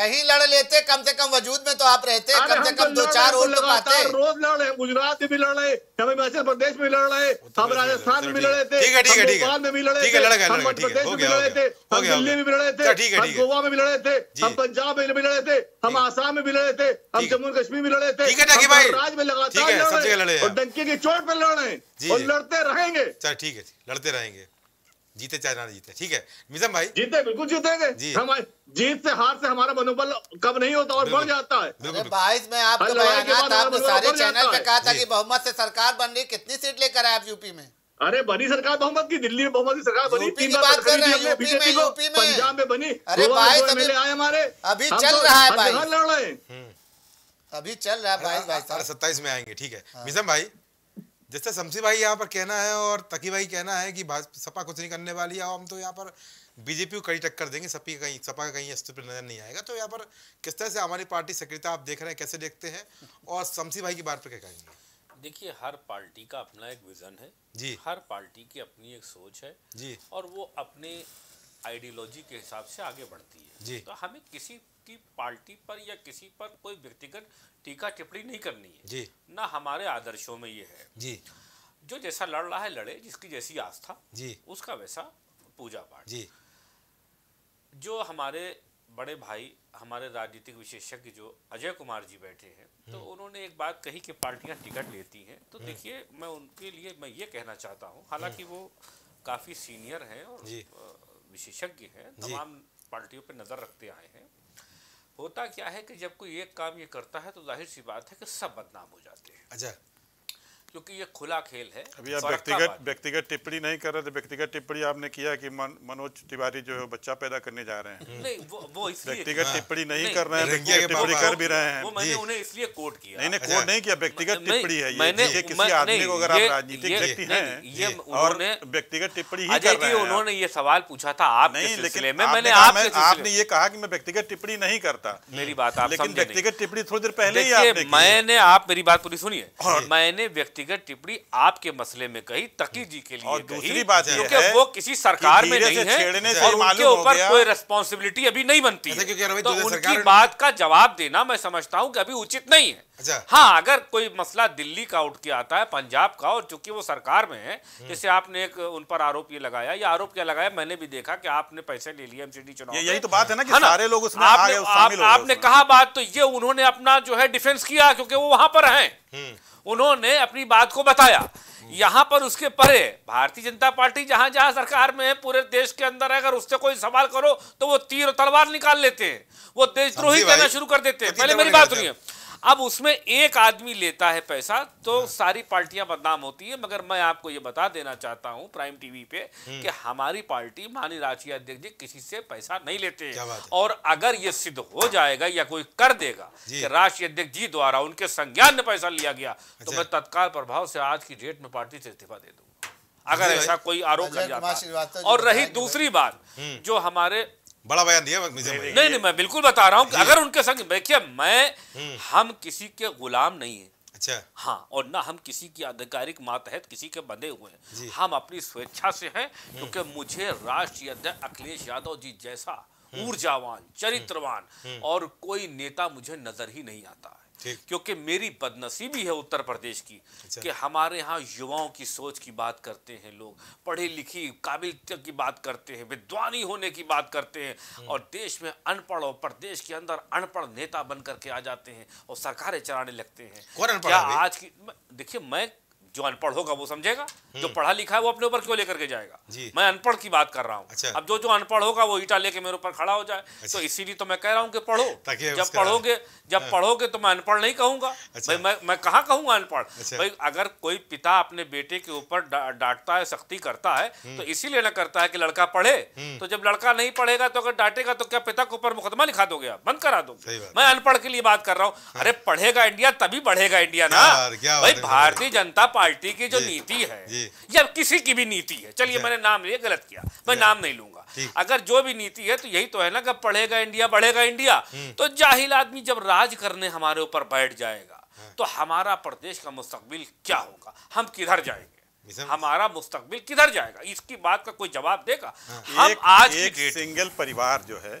कहीं लड़ लेते कम से कम वजूद में तो आप रहते कम से कम दो चार वोट तो पाते रोज लड़ रहे हैं गुजरात में भी लड़ रहे हैं हिमाचल प्रदेश में लड़ रहे हम राजस्थान में भी लड़ रहे थे ठीक है ठीक है ठीक है में भी लड़ रहे थे हम मध्य प्रदेश में भी लड़ थे हम दिल्ली में भी लड़ रहे थे हम गोवा में भी लड़ रहे थे हम पंजाब में भी लड़ रहे थे हम आसाम में भी लड़ रहे थे हम जम्मू कश्मीर में लड़ रहे थे राज में लगातार लड़ रहे और डंके की चोट पर लड़ रहे हैं जी और लड़ते रहेंगे चल ठीक है लड़ते रहेंगे जीते चाहे ना जीते ठीक है मिजम भाई जीते बिल्कुल जीतेंगे जी जीत से हार से हमारा मनोबल कम नहीं होता और बढ़ जाता है बाईस में आपका बयान आपने सारे चैनल पे कहा था कि बहुमत से सरकार बन रही कितनी सीट लेकर आए आप यूपी में अरे बनी सरकार बहुमत की दिल्ली में बहुमत की सरकार बनी तीन बार कर रहे हैं यूपी में यूपी में पंजाब में बनी अरे बाईस अभी आए हमारे तो हम्म। अभी चल रहा है भाई लड़ रहे अभी चल रहा है बाईस बाईस सत्ताईस में आएंगे ठीक है मिजम हाँ। भाई जैसे शमसी भाई यहाँ पर कहना है और तकी भाई कहना है कि सपा कुछ नहीं करने वाली है हम तो यहाँ पर बीजेपी को कड़ी टक्कर देंगे सपी कहीं सपा का कहीं अस्तित्व नजर नहीं आएगा तो यहाँ पर किस तरह से हमारी पार्टी सक्रियता आप देख रहे हैं कैसे देखते हैं और शमसी भाई की बात पर क्या कहेंगे देखिए हर पार्टी का अपना एक विजन है जी हर पार्टी की अपनी एक सोच है जी और वो अपने आइडियोलॉजी के हिसाब से आगे बढ़ती है जी तो हमें किसी की पार्टी पर या किसी पर कोई व्यक्तिगत टीका टिप्पणी नहीं करनी है जी ना हमारे आदर्शों में ये है जी जो जैसा लड़ रहा है लड़े जिसकी जैसी आस्था जी उसका वैसा पूजा पाठ जी जो हमारे बड़े भाई हमारे राजनीतिक विशेषज्ञ जो अजय कुमार जी बैठे हैं तो हम्म। उन्होंने एक बात कही कि पार्टियां टिकट लेती हैं तो हम्म। देखिए मैं उनके लिए मैं ये कहना चाहता हूँ हालांकि हम्म। वो काफ़ी सीनियर हैं और विशेषज्ञ हैं तमाम पार्टियों पर नज़र रखते आए हैं होता क्या है कि जब कोई एक काम ये करता है तो जाहिर सी बात है कि सब बदनाम हो जाते हैं अच्छा क्योंकि ये खुला खेल है अभी आप व्यक्तिगत व्यक्तिगत टिप्पणी नहीं कर रहे थे व्यक्तिगत टिप्पणी आपने किया कि मन, मनोज तिवारी जो है बच्चा पैदा करने जा रहे हैं नहीं वो वो इसलिए व्यक्तिगत हाँ। टिप्पणी नहीं कर रहे हैं टिप्पणी कर भी रहे हैं वो मैंने उन्हें इसलिए कोर्ट किया नहीं नहीं कोट अच्छा। नहीं किया व्यक्तिगत टिप्पणी है ये किसी आदमी को अगर आप राजनीतिक व्यक्ति हैं और व्यक्तिगत टिप्पणी ही कर रहे हैं उन्होंने ये सवाल पूछा था आप नहीं लेकिन मैंने आपने ये कहा कि मैं व्यक्तिगत टिप्पणी नहीं करता मेरी बात आप लेकिन व्यक्तिगत टिप्पणी थोड़ी देर पहले ही मैंने आप मेरी बात पूरी सुनिए मैंने व्यक्ति व्यक्तिगत टिप्पणी आपके मसले में कही तकी जी के लिए और दूसरी कही, बात है क्योंकि वो किसी सरकार में नहीं है और उनके ऊपर कोई रेस्पॉन्सिबिलिटी अभी नहीं बनती अच्छा, है तो, तो उनकी बात का जवाब देना मैं समझता हूँ कि अभी उचित नहीं है अच्छा। हाँ अगर कोई मसला दिल्ली का उठ के आता है पंजाब का और चूंकि वो सरकार में है हम्म। जैसे आपने एक उन पर आरोप ये लगाया या आरोप क्या लगाया मैंने भी देखा कि आपने पैसे ले लिए एमसीडी चुनाव यही तो बात है ना कि हाँ सारे लोग उसमें आपने कहा बात तो ये उन्होंने अपना जो है डिफेंस किया क्योंकि वो वहां पर है हम्म। उन्होंने अपनी बात को बताया यहाँ पर उसके परे भारतीय जनता पार्टी जहां जहां सरकार में है पूरे देश के अंदर अगर उससे कोई सवाल करो तो वो तीर तलवार निकाल लेते हैं वो देशद्रोही कहना शुरू कर देते हैं पहले मेरी बात सुनिए अब उसमें एक आदमी लेता है पैसा तो हाँ। सारी पार्टियां बदनाम होती है मगर मैं आपको ये बता देना चाहता हूँ प्राइम टीवी पे हम्म। कि हमारी पार्टी माननीय राष्ट्रीय अध्यक्ष जी किसी से पैसा नहीं लेते और अगर ये सिद्ध हो जाएगा या कोई कर देगा कि राष्ट्रीय अध्यक्ष जी द्वारा उनके संज्ञान में पैसा लिया गया तो अच्छा। मैं तत्काल प्रभाव से आज की डेट में पार्टी से इस्तीफा दे दूंगा अगर ऐसा कोई आरोप लग जाता और रही दूसरी बात हम्म। जो हमारे बड़ा बयान दिया नहीं नहीं मैं बिल्कुल बता रहा हूँ अगर उनके संग देखिए मैं हम्म। हम किसी के गुलाम नहीं है अच्छा हाँ और ना हम किसी की आधिकारिक मातहत किसी के बंधे हुए हैं हम अपनी स्वेच्छा से हैं हम्म। क्योंकि मुझे राष्ट्रीय अध्यक्ष अखिलेश यादव जी जैसा हम्म। ऊर्जावान चरित्रवान और कोई नेता मुझे नजर ही नहीं आता क्योंकि मेरी बदनसीबी है उत्तर प्रदेश की अच्छा। कि हमारे यहाँ युवाओं की सोच की बात करते हैं लोग पढ़े लिखी काबिल की बात करते हैं विद्वानी होने की बात करते हैं हम्म। और देश में अनपढ़ और प्रदेश के अंदर अनपढ़ नेता बन करके आ जाते हैं और सरकारें चलाने लगते हैं क्या आज की देखिए मैं जो अनपढ़ होगा वो समझेगा जो हम्म। पढ़ा लिखा है वो अपने ऊपर क्यों लेकर के जाएगा मैं अनपढ़ की बात कर रहा हूँ अच्छा। अब जो जो अनपढ़ होगा वो ईटा लेके मेरे ऊपर खड़ा हो जाए तो अच्छा। तो इसीलिए तो मैं कह रहा हूँ कि पढ़ो जब पढ़ोगे जब हाँ। पढ़ोगे तो मैं अनपढ़ नहीं कहूंगा अच्छा। भाई मैं मैं कहाँ कहूंगा अनपढ़ अच्छा। भाई अगर कोई पिता अपने बेटे के ऊपर डांटता है सख्ती करता है हम्म। तो इसीलिए ना करता है कि लड़का पढ़े हम्म। तो जब लड़का नहीं पढ़ेगा तो अगर डांटेगा तो क्या पिता के ऊपर मुकदमा लिखा दोगे आप बंद करा दोगे मैं अनपढ़ के लिए बात कर रहा हूँ हाँ। अरे पढ़ेगा इंडिया तभी बढ़ेगा इंडिया ना भाई भारतीय जनता पार्टी पार्टी की जो नीति है या किसी की भी नीति है चलिए मैंने नाम लिया गलत किया मैं नाम नहीं लूंगा अगर जो भी नीति है तो यही तो है ना कि पढ़ेगा इंडिया बढ़ेगा इंडिया हम्म। तो जाहिल आदमी जब राज करने हमारे ऊपर बैठ जाएगा हाँ। तो हमारा प्रदेश का मुस्तबिल क्या होगा हम किधर जाएंगे हमारा मुस्तकबिल किधर जाएगा इसकी बात का कोई जवाब देगा हाँ। हम आज एक सिंगल परिवार जो है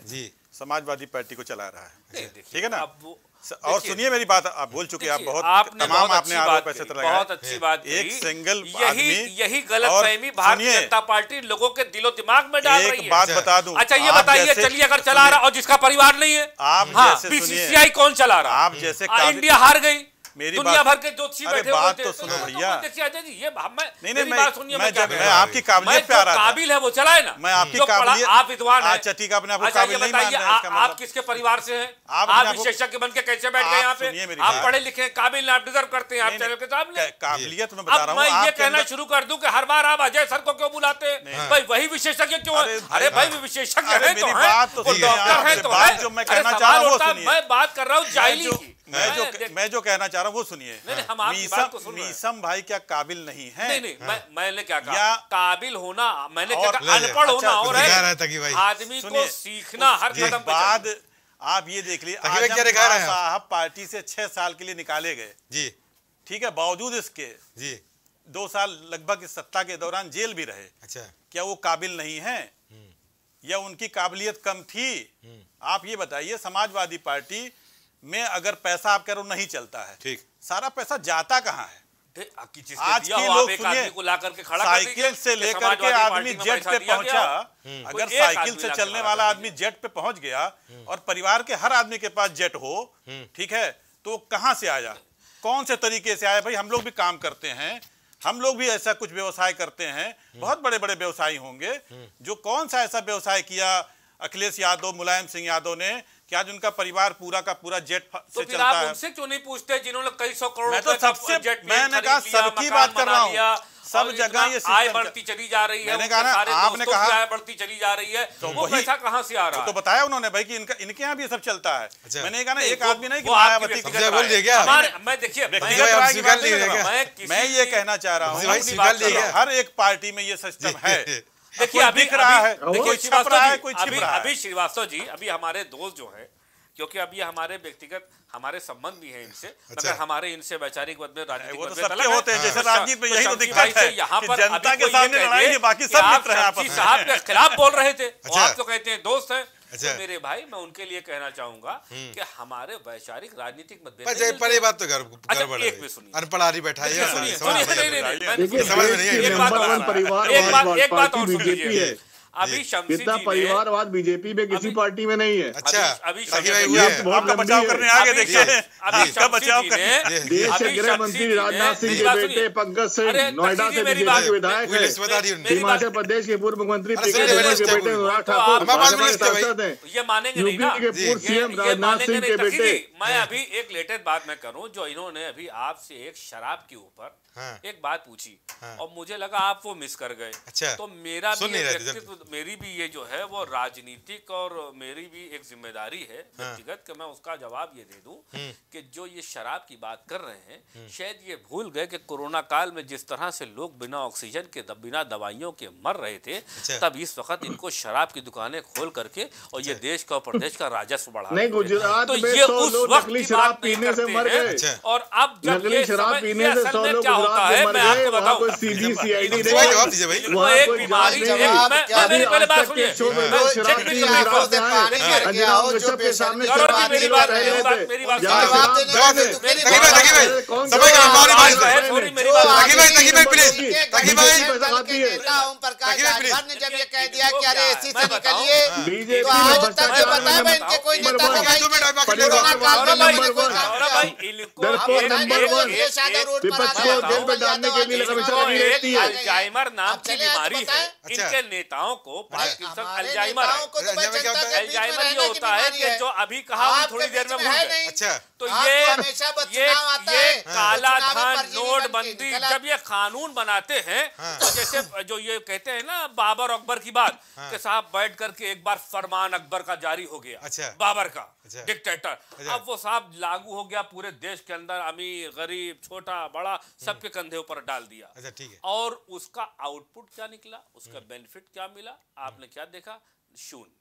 समाजवादी पार्टी को चला रहा है ठीक है ना अब और सुनिए मेरी बात आप बोल चुके आप बहुत आपने तमाम बहुत आपने आरोप ऐसे तरह बहुत अच्छी बात एक सिंगल यही यही गलत फहमी भारतीय जनता पार्टी लोगों के दिलो दिमाग में डाल रही है बात अच्छा। बता दूं अच्छा ये बताइए चलिए अगर चला रहा और जिसका परिवार नहीं है आप बीसीसीआई हाँ, कौन चला रहा आप जैसे हाँ, इंडिया हार गई मेरी दुनिया भर के जो बात तो तो सुनो भैया तो ये नहीं नहीं मैं आपकी काबिलियत पे आ रहा काबिल है वो चलाए ना मैं आपकी काबिलियत आप विद्वान अच्छा ठीक मतलब- आप किसके परिवार से आप विशेषज्ञ बन के कैसे बैठ गए पे आप पढ़े लिखे काबिल आप डिजर्व करते हैं आप चैनल के सामने काबिलियत में बता मैं ये कहना शुरू कर दूँ की हर बार आप अजय सर को क्यों बुलाते हैं भाई वही विशेषज्ञ क्यों है अरे भाई हाँ। विशेषज्ञ है तो है तो जो मैं कहना चाह रहा हूँ मैं बात कर रहा हूँ की मैं जो मैं जो कहना चाह रहा हूँ वो सुनिए मीसम मीसम भाई क्या काबिल नहीं है नहीं नहीं मैं, हाँ। मैंने क्या कहा काबिल होना मैंने क्या कहा अनपढ़ होना अच्छा, और आदमी को सीखना हर कदम बाद आप ये देख लीजिए साहब पार्टी से छह साल के लिए निकाले गए जी ठीक है बावजूद इसके जी दो साल लगभग इस सत्ता के दौरान जेल भी रहे अच्छा क्या वो काबिल नहीं है हम्म। या उनकी काबिलियत कम थी हम्म। आप ये बताइए समाजवादी पार्टी में अगर पैसा आप कह रहे हो नहीं चलता है ठीक सारा पैसा जाता कहाँ है आज के लोग हम्म। सुनिए साइकिल से लेकर के आदमी जेट पे पहुंचा अगर साइकिल से चलने वाला आदमी जेट पे पहुंच गया हम्म। और परिवार के हर आदमी के पास जेट हो हम्म। ठीक है तो कहाँ से आया कौन से तरीके से आया भाई हम लोग भी काम करते हैं हम लोग भी ऐसा कुछ व्यवसाय करते हैं बहुत बड़े बड़े व्यवसायी होंगे जो कौन सा ऐसा व्यवसाय किया अखिलेश यादव मुलायम सिंह यादव ने कि आज उनका परिवार पूरा का पूरा जेट तो से तो चलता आप है उनसे क्यों नहीं पूछते जिन्होंने कई सौ करोड़ मैं तो सबसे जेट मैंने कहा सबकी बात कर रहा हूँ सब जगह ये आय बढ़ती चली जा रही है कहा ना आपने कहा आय बढ़ती चली जा रही है तो, तो वो पैसा कहाँ से आ रहा तो- है तो बताया उन्होंने भाई कि इनका इनके यहाँ भी सब चलता है अच्छा। मैंने कहा ना एक आदमी नहीं मैं देखिए मैं ये कहना चाह रहा हूँ हर एक पार्टी में ये सिस्टम <laughs> है देखिए अभी दिख रहा है देखिए छिप रहा है कोई रहा है अभी श्रीवास्तव जी अभी हमारे दोस्त जो हैं क्योंकि अभी हमारे व्यक्तिगत हमारे संबंध भी हैं इनसे अच्छा। मगर हमारे इनसे वैचारिक मत में राजनीतिक वो तो सबके होते हैं जैसे हाँ। राजनीति में तो यही तो दिखता है यहाँ पर जनता के सामने लड़ाई है बाकी सब मित्र हैं आपस साहब के खिलाफ बोल रहे थे अच्छा। आप तो कहते हैं दोस्त हैं अच्छा। तो मेरे भाई मैं उनके लिए कहना चाहूंगा हम्म। कि हमारे वैचारिक राजनीतिक मतभेद बात तो अच्छा, अनपढ़ बैठा है अच्छा, सुन अभी शमसी परिवारवाद बीजेपी में किसी पार्टी में नहीं है अच्छा अभी देश के गृह मंत्री राजनाथ सिंह के बेटे पंकज सिंह तो नोएडा विधायक है हिमाचल प्रदेश के पूर्व मुख्यमंत्री तो तो मैं अभी एक लेटेस्ट बात मैं करूँ जो इन्होंने अभी आपसे एक शराब के ऊपर हाँ, एक बात पूछी हाँ, और मुझे लगा आप वो मिस कर गए अच्छा तो मेरा भी व्यक्तित्व मेरी भी ये जो है वो राजनीतिक और मेरी भी एक जिम्मेदारी है हाँ। व्यक्तिगत कि मैं उसका जवाब ये दे दूं हम्म। कि जो ये शराब की बात कर रहे हैं हम्म। शायद ये भूल गए कि कोरोना काल में जिस तरह से लोग बिना ऑक्सीजन के बिना दवाइयों के मर रहे थे अच्छा। तब इस वक्त इनको शराब की दुकानें खोल करके और ये अच्छा। देश का और प्रदेश का राजस्व बढ़ा तो ये उस वक्त अच्छा। और अब जब ये शराब पीने से क्या होता है मैं आपको बताऊं एक बीमारी मेरी पहले बात सुनिए प्लीज हाँ। तो जब जेल में डालने तो के लिए रहती है अल्जाइमर नाम की बीमारी है अच्छा। इनके नेताओं को पार्किंसन अल्जाइमर अल्जाइमर ये होता है कि जो अभी कहा थोड़ी देर में भूल गए अच्छा तो ये ये ये हाँ। काला धन नोटबंदी जब ये कानून बनाते हैं हाँ। तो जैसे जो ये कहते हैं ना बाबर अकबर की बात हाँ। कि साहब बैठ करके एक बार फरमान अकबर का जारी हो गया अच्छा। बाबर का अच्छा। डिक्टेटर अच्छा। अब वो साहब लागू हो गया पूरे देश के अंदर अमीर गरीब छोटा बड़ा हम्म। सबके कंधे ऊपर डाल दिया अच्छा ठीक है और उसका आउटपुट क्या निकला उसका हम्म। बेनिफिट क्या मिला आपने हम्म। क्या देखा शून्य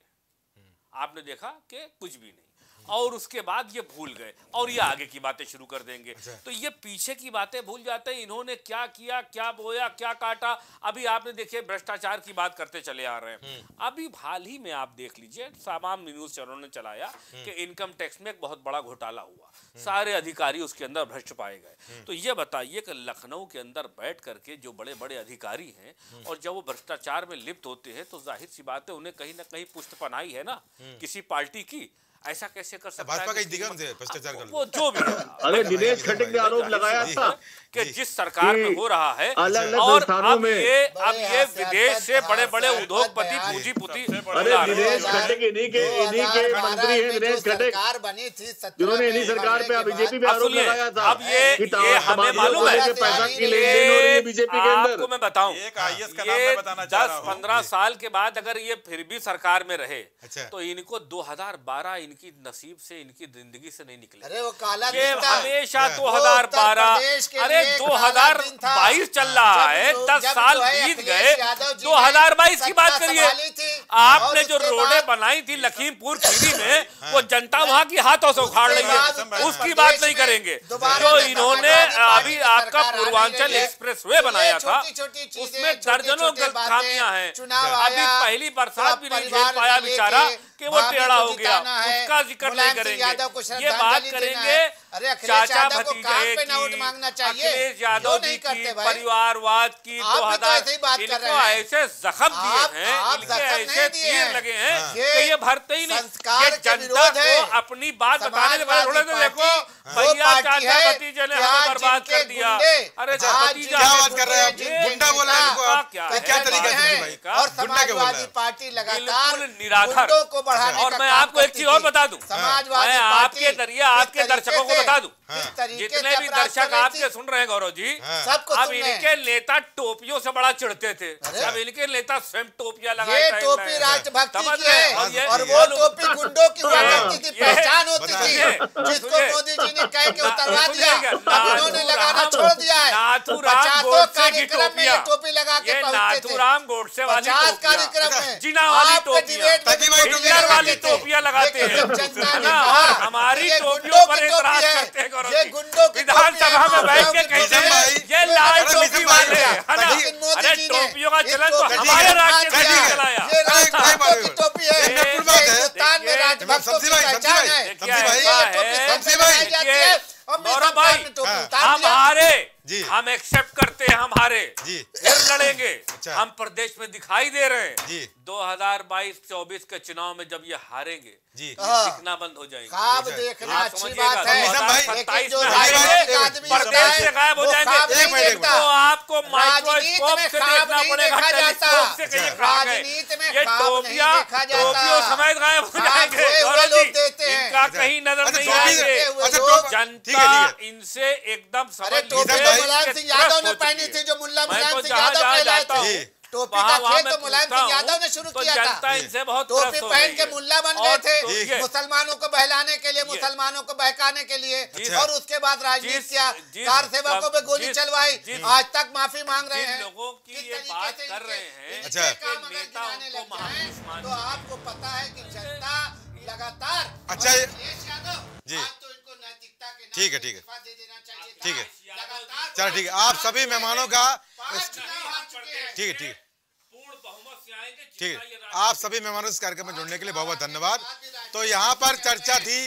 आपने देखा कि कुछ भी नहीं और उसके बाद ये भूल गए और ये आगे की बातें शुरू कर देंगे अच्छा। तो ये पीछे की बातें भूल जाते हैं इन्होंने क्या किया क्या बोया क्या काटा अभी आपने देखिए भ्रष्टाचार की बात करते चले आ रहे हैं हम्म। अभी हाल ही में आप देख लीजिए तमाम न्यूज चैनलों ने चलाया हम्म। कि इनकम टैक्स में एक बहुत बड़ा घोटाला हुआ हम्म। सारे अधिकारी उसके अंदर भ्रष्ट पाए गए तो ये बताइए कि लखनऊ के अंदर बैठ करके जो बड़े बड़े अधिकारी हैं और जब वो भ्रष्टाचार में लिप्त होते हैं तो जाहिर सी बात है उन्हें कहीं ना कहीं पुष्ट पनाई है ना किसी पार्टी की ऐसा कैसे कर सकता भाजपा का दिगंत है भ्रष्टाचार कर वो जो भी अरे दिनेश खटिक ने आरोप लगाया था कि जिस सरकार में हो रहा है और अब ये अब ये विदेश से बड़े बड़े उद्योगपति पूंजीपति अरे दिनेश खटिक इन्हीं के इन्हीं के मंत्री हैं दिनेश खटिक बनी थी जिन्होंने इन्हीं सरकार पे बीजेपी पे आरोप लगाया था अब ये हमें मालूम है पैसा की लेन बीजेपी के अंदर आपको मैं बताऊं ये दस पंद्रह साल के बाद अगर ये फिर भी सरकार में रहे अच्छा। तो इनको दो हजार बारह इनकी नसीब से इनकी जिंदगी से नहीं निकले अरे वो काला ये हमेशा तो दो हजार बारह अरे दो हजार बाईस चल रहा है दस साल बीत गए दो हजार बाईस की बात करिए आपने जो रोडे बनाई थी लखीमपुर खीरी में हाँ। वो जनता वहाँ की हाथों से उखाड़ रही है उसकी बात नहीं करेंगे जो इन्होंने अभी आपका पूर्वांचल एक्सप्रेस वे बनाया था उसमें दर्जनों खामियां हैं अभी पहली बरसात भी नहीं झेल पाया बेचारा कि वो टेढ़ा हो गया इसका जिक्र नहीं करेंगे ये बात करेंगे चाचा भतीजे की अखिलेश यादव जी की परिवारवाद की दो हजार इनको ऐसे जख्म दिए हैं इनके ऐसे तीर लगे हैं कि तो ये भरते ही नहीं जनता को अपनी बात बताने के बाद थोड़ा सा तो देखो भैया चाचा बर्बाद कर दिया अरे क्या बात कर रहे हैं आप गुंडा बोला इनको क्या तरीका है का और समाजवादी पार्टी लगातार निराधार को बढ़ाने और मैं आपको एक चीज और बता दूं समाजवादी आपके जरिए आपके दर्शकों को बता दूं जितने भी दर्शक आपके सुन रहे हैं गौरव जी हाँ। सबको अब इनके नेता टोपियों से बड़ा चिढ़ते थे अब इनके नेता स्वयं टोपिया लगाए टोपी राष्ट्रभक्ति की है और वो टोपी गुंडों की हुआ करती थी पहचान होती थी जिसको मोदी जी ने के कह के उतरवा दिया अब उन्होंने लगाना हाँ तो छोड़ दिया है पचासों कार्यक्रम में टोपी लगा के नाथुराम पचास कार्यक्रम में जिना वाली टोपियां वाली टोपियां लगाते हैं हमारी टोपियों पर एतराज करते हैं ये गुंडों की विधानसभा में बैठ के कहते हैं ये लाल टोपी वाले है अरे टोपियों का चलन तो हमारे राज्य में चलाया ये राजभक्तों की टोपी है हिंदुस्तान में राजभक्तों की पहचान है समझी भाई समझी भाई हम भाई तो हाँ। हमारे जी हम एक्सेप्ट करते हैं हम हारे जी फिर लड़ेंगे अच्छा। हम प्रदेश में दिखाई दे रहे हैं जी 2022-24 के चुनाव में जब ये हारेंगे जी दिखना तो हाँ। बंद हो जाएंगे सत्ताईस प्रदेश से गायब हो जाएंगे तो आपको माइक्रोस्कोप से देखना पड़ेगा कहीं अच्छा। गायब हो हाँ, जाएंगे इनका कहीं नजर अच्छा, नहीं आएंगे अच्छा, जनता इनसे एकदम समझ मुलायम सिंह यादव ने पहनी थी जो मुला मुलायम तो तो सिंह यादव पहनाए थे टोपी का खेल तो मुलायम सिंह यादव ने शुरू तो किया था टोपी पहन के मुल्ला बन गए थे मुसलमानों को बहलाने के लिए मुसलमानों को बहकाने के लिए अच्छा। और उसके बाद राजनीति किया कार सेवकों पे गोली चलवाई आज तक माफी मांग रहे हैं लोगों की बात कर रहे हैं तो आपको पता है की जनता लगातार अच्छा जी ठीक है ठीक है ठीक है चलो ठीक है आप सभी मेहमानों का ठीक है ठीक है ठीक है आप सभी मेहमानों से कार्यक्रम में जुड़ने के लिए बहुत बहुत धन्यवाद तो यहाँ पर चर्चा थी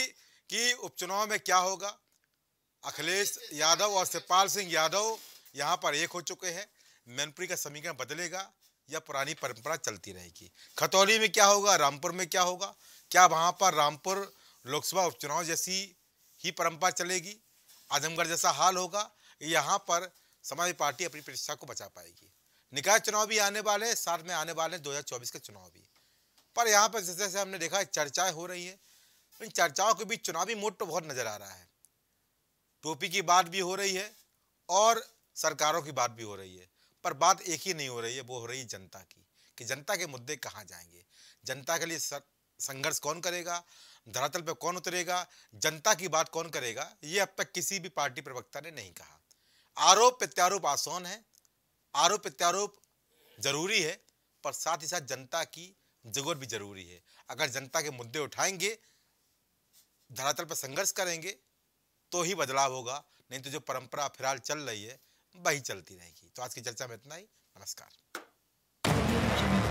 कि उपचुनाव में क्या होगा अखिलेश यादव और शिवपाल सिंह यादव यहाँ पर एक हो चुके हैं मैनपुरी का समीकरण बदलेगा या पुरानी परंपरा चलती रहेगी खतौली में क्या होगा रामपुर में क्या होगा क्या वहाँ पर रामपुर लोकसभा उपचुनाव जैसी ही परंपरा चलेगी आजमगढ़ जैसा हाल होगा यहाँ पर समाजवादी पार्टी अपनी प्रतिष्ठा को बचा पाएगी निकाय चुनाव भी आने वाले हैं साथ में आने वाले हैं दो के चुनाव भी पर यहाँ पर जैसे जैसे हमने देखा चर्चाएं हो रही हैं इन चर्चाओं के बीच चुनावी मोड तो बहुत नज़र आ रहा है टोपी की बात भी हो रही है और सरकारों की बात भी हो रही है पर बात एक ही नहीं हो रही है वो हो रही है जनता की कि जनता के मुद्दे कहाँ जाएंगे जनता के लिए संघर्ष कौन करेगा धरातल पर कौन उतरेगा जनता की बात कौन करेगा ये अब तक किसी भी पार्टी प्रवक्ता ने नहीं कहा आरोप प्रत्यारोप आसान है आरोप प्रत्यारोप जरूरी है पर साथ ही साथ जनता की जरूरत भी जरूरी है अगर जनता के मुद्दे उठाएंगे धरातल पर संघर्ष करेंगे तो ही बदलाव होगा नहीं तो जो परंपरा फिलहाल चल रही है वही चलती रहेगी तो आज की चर्चा में इतना ही नमस्कार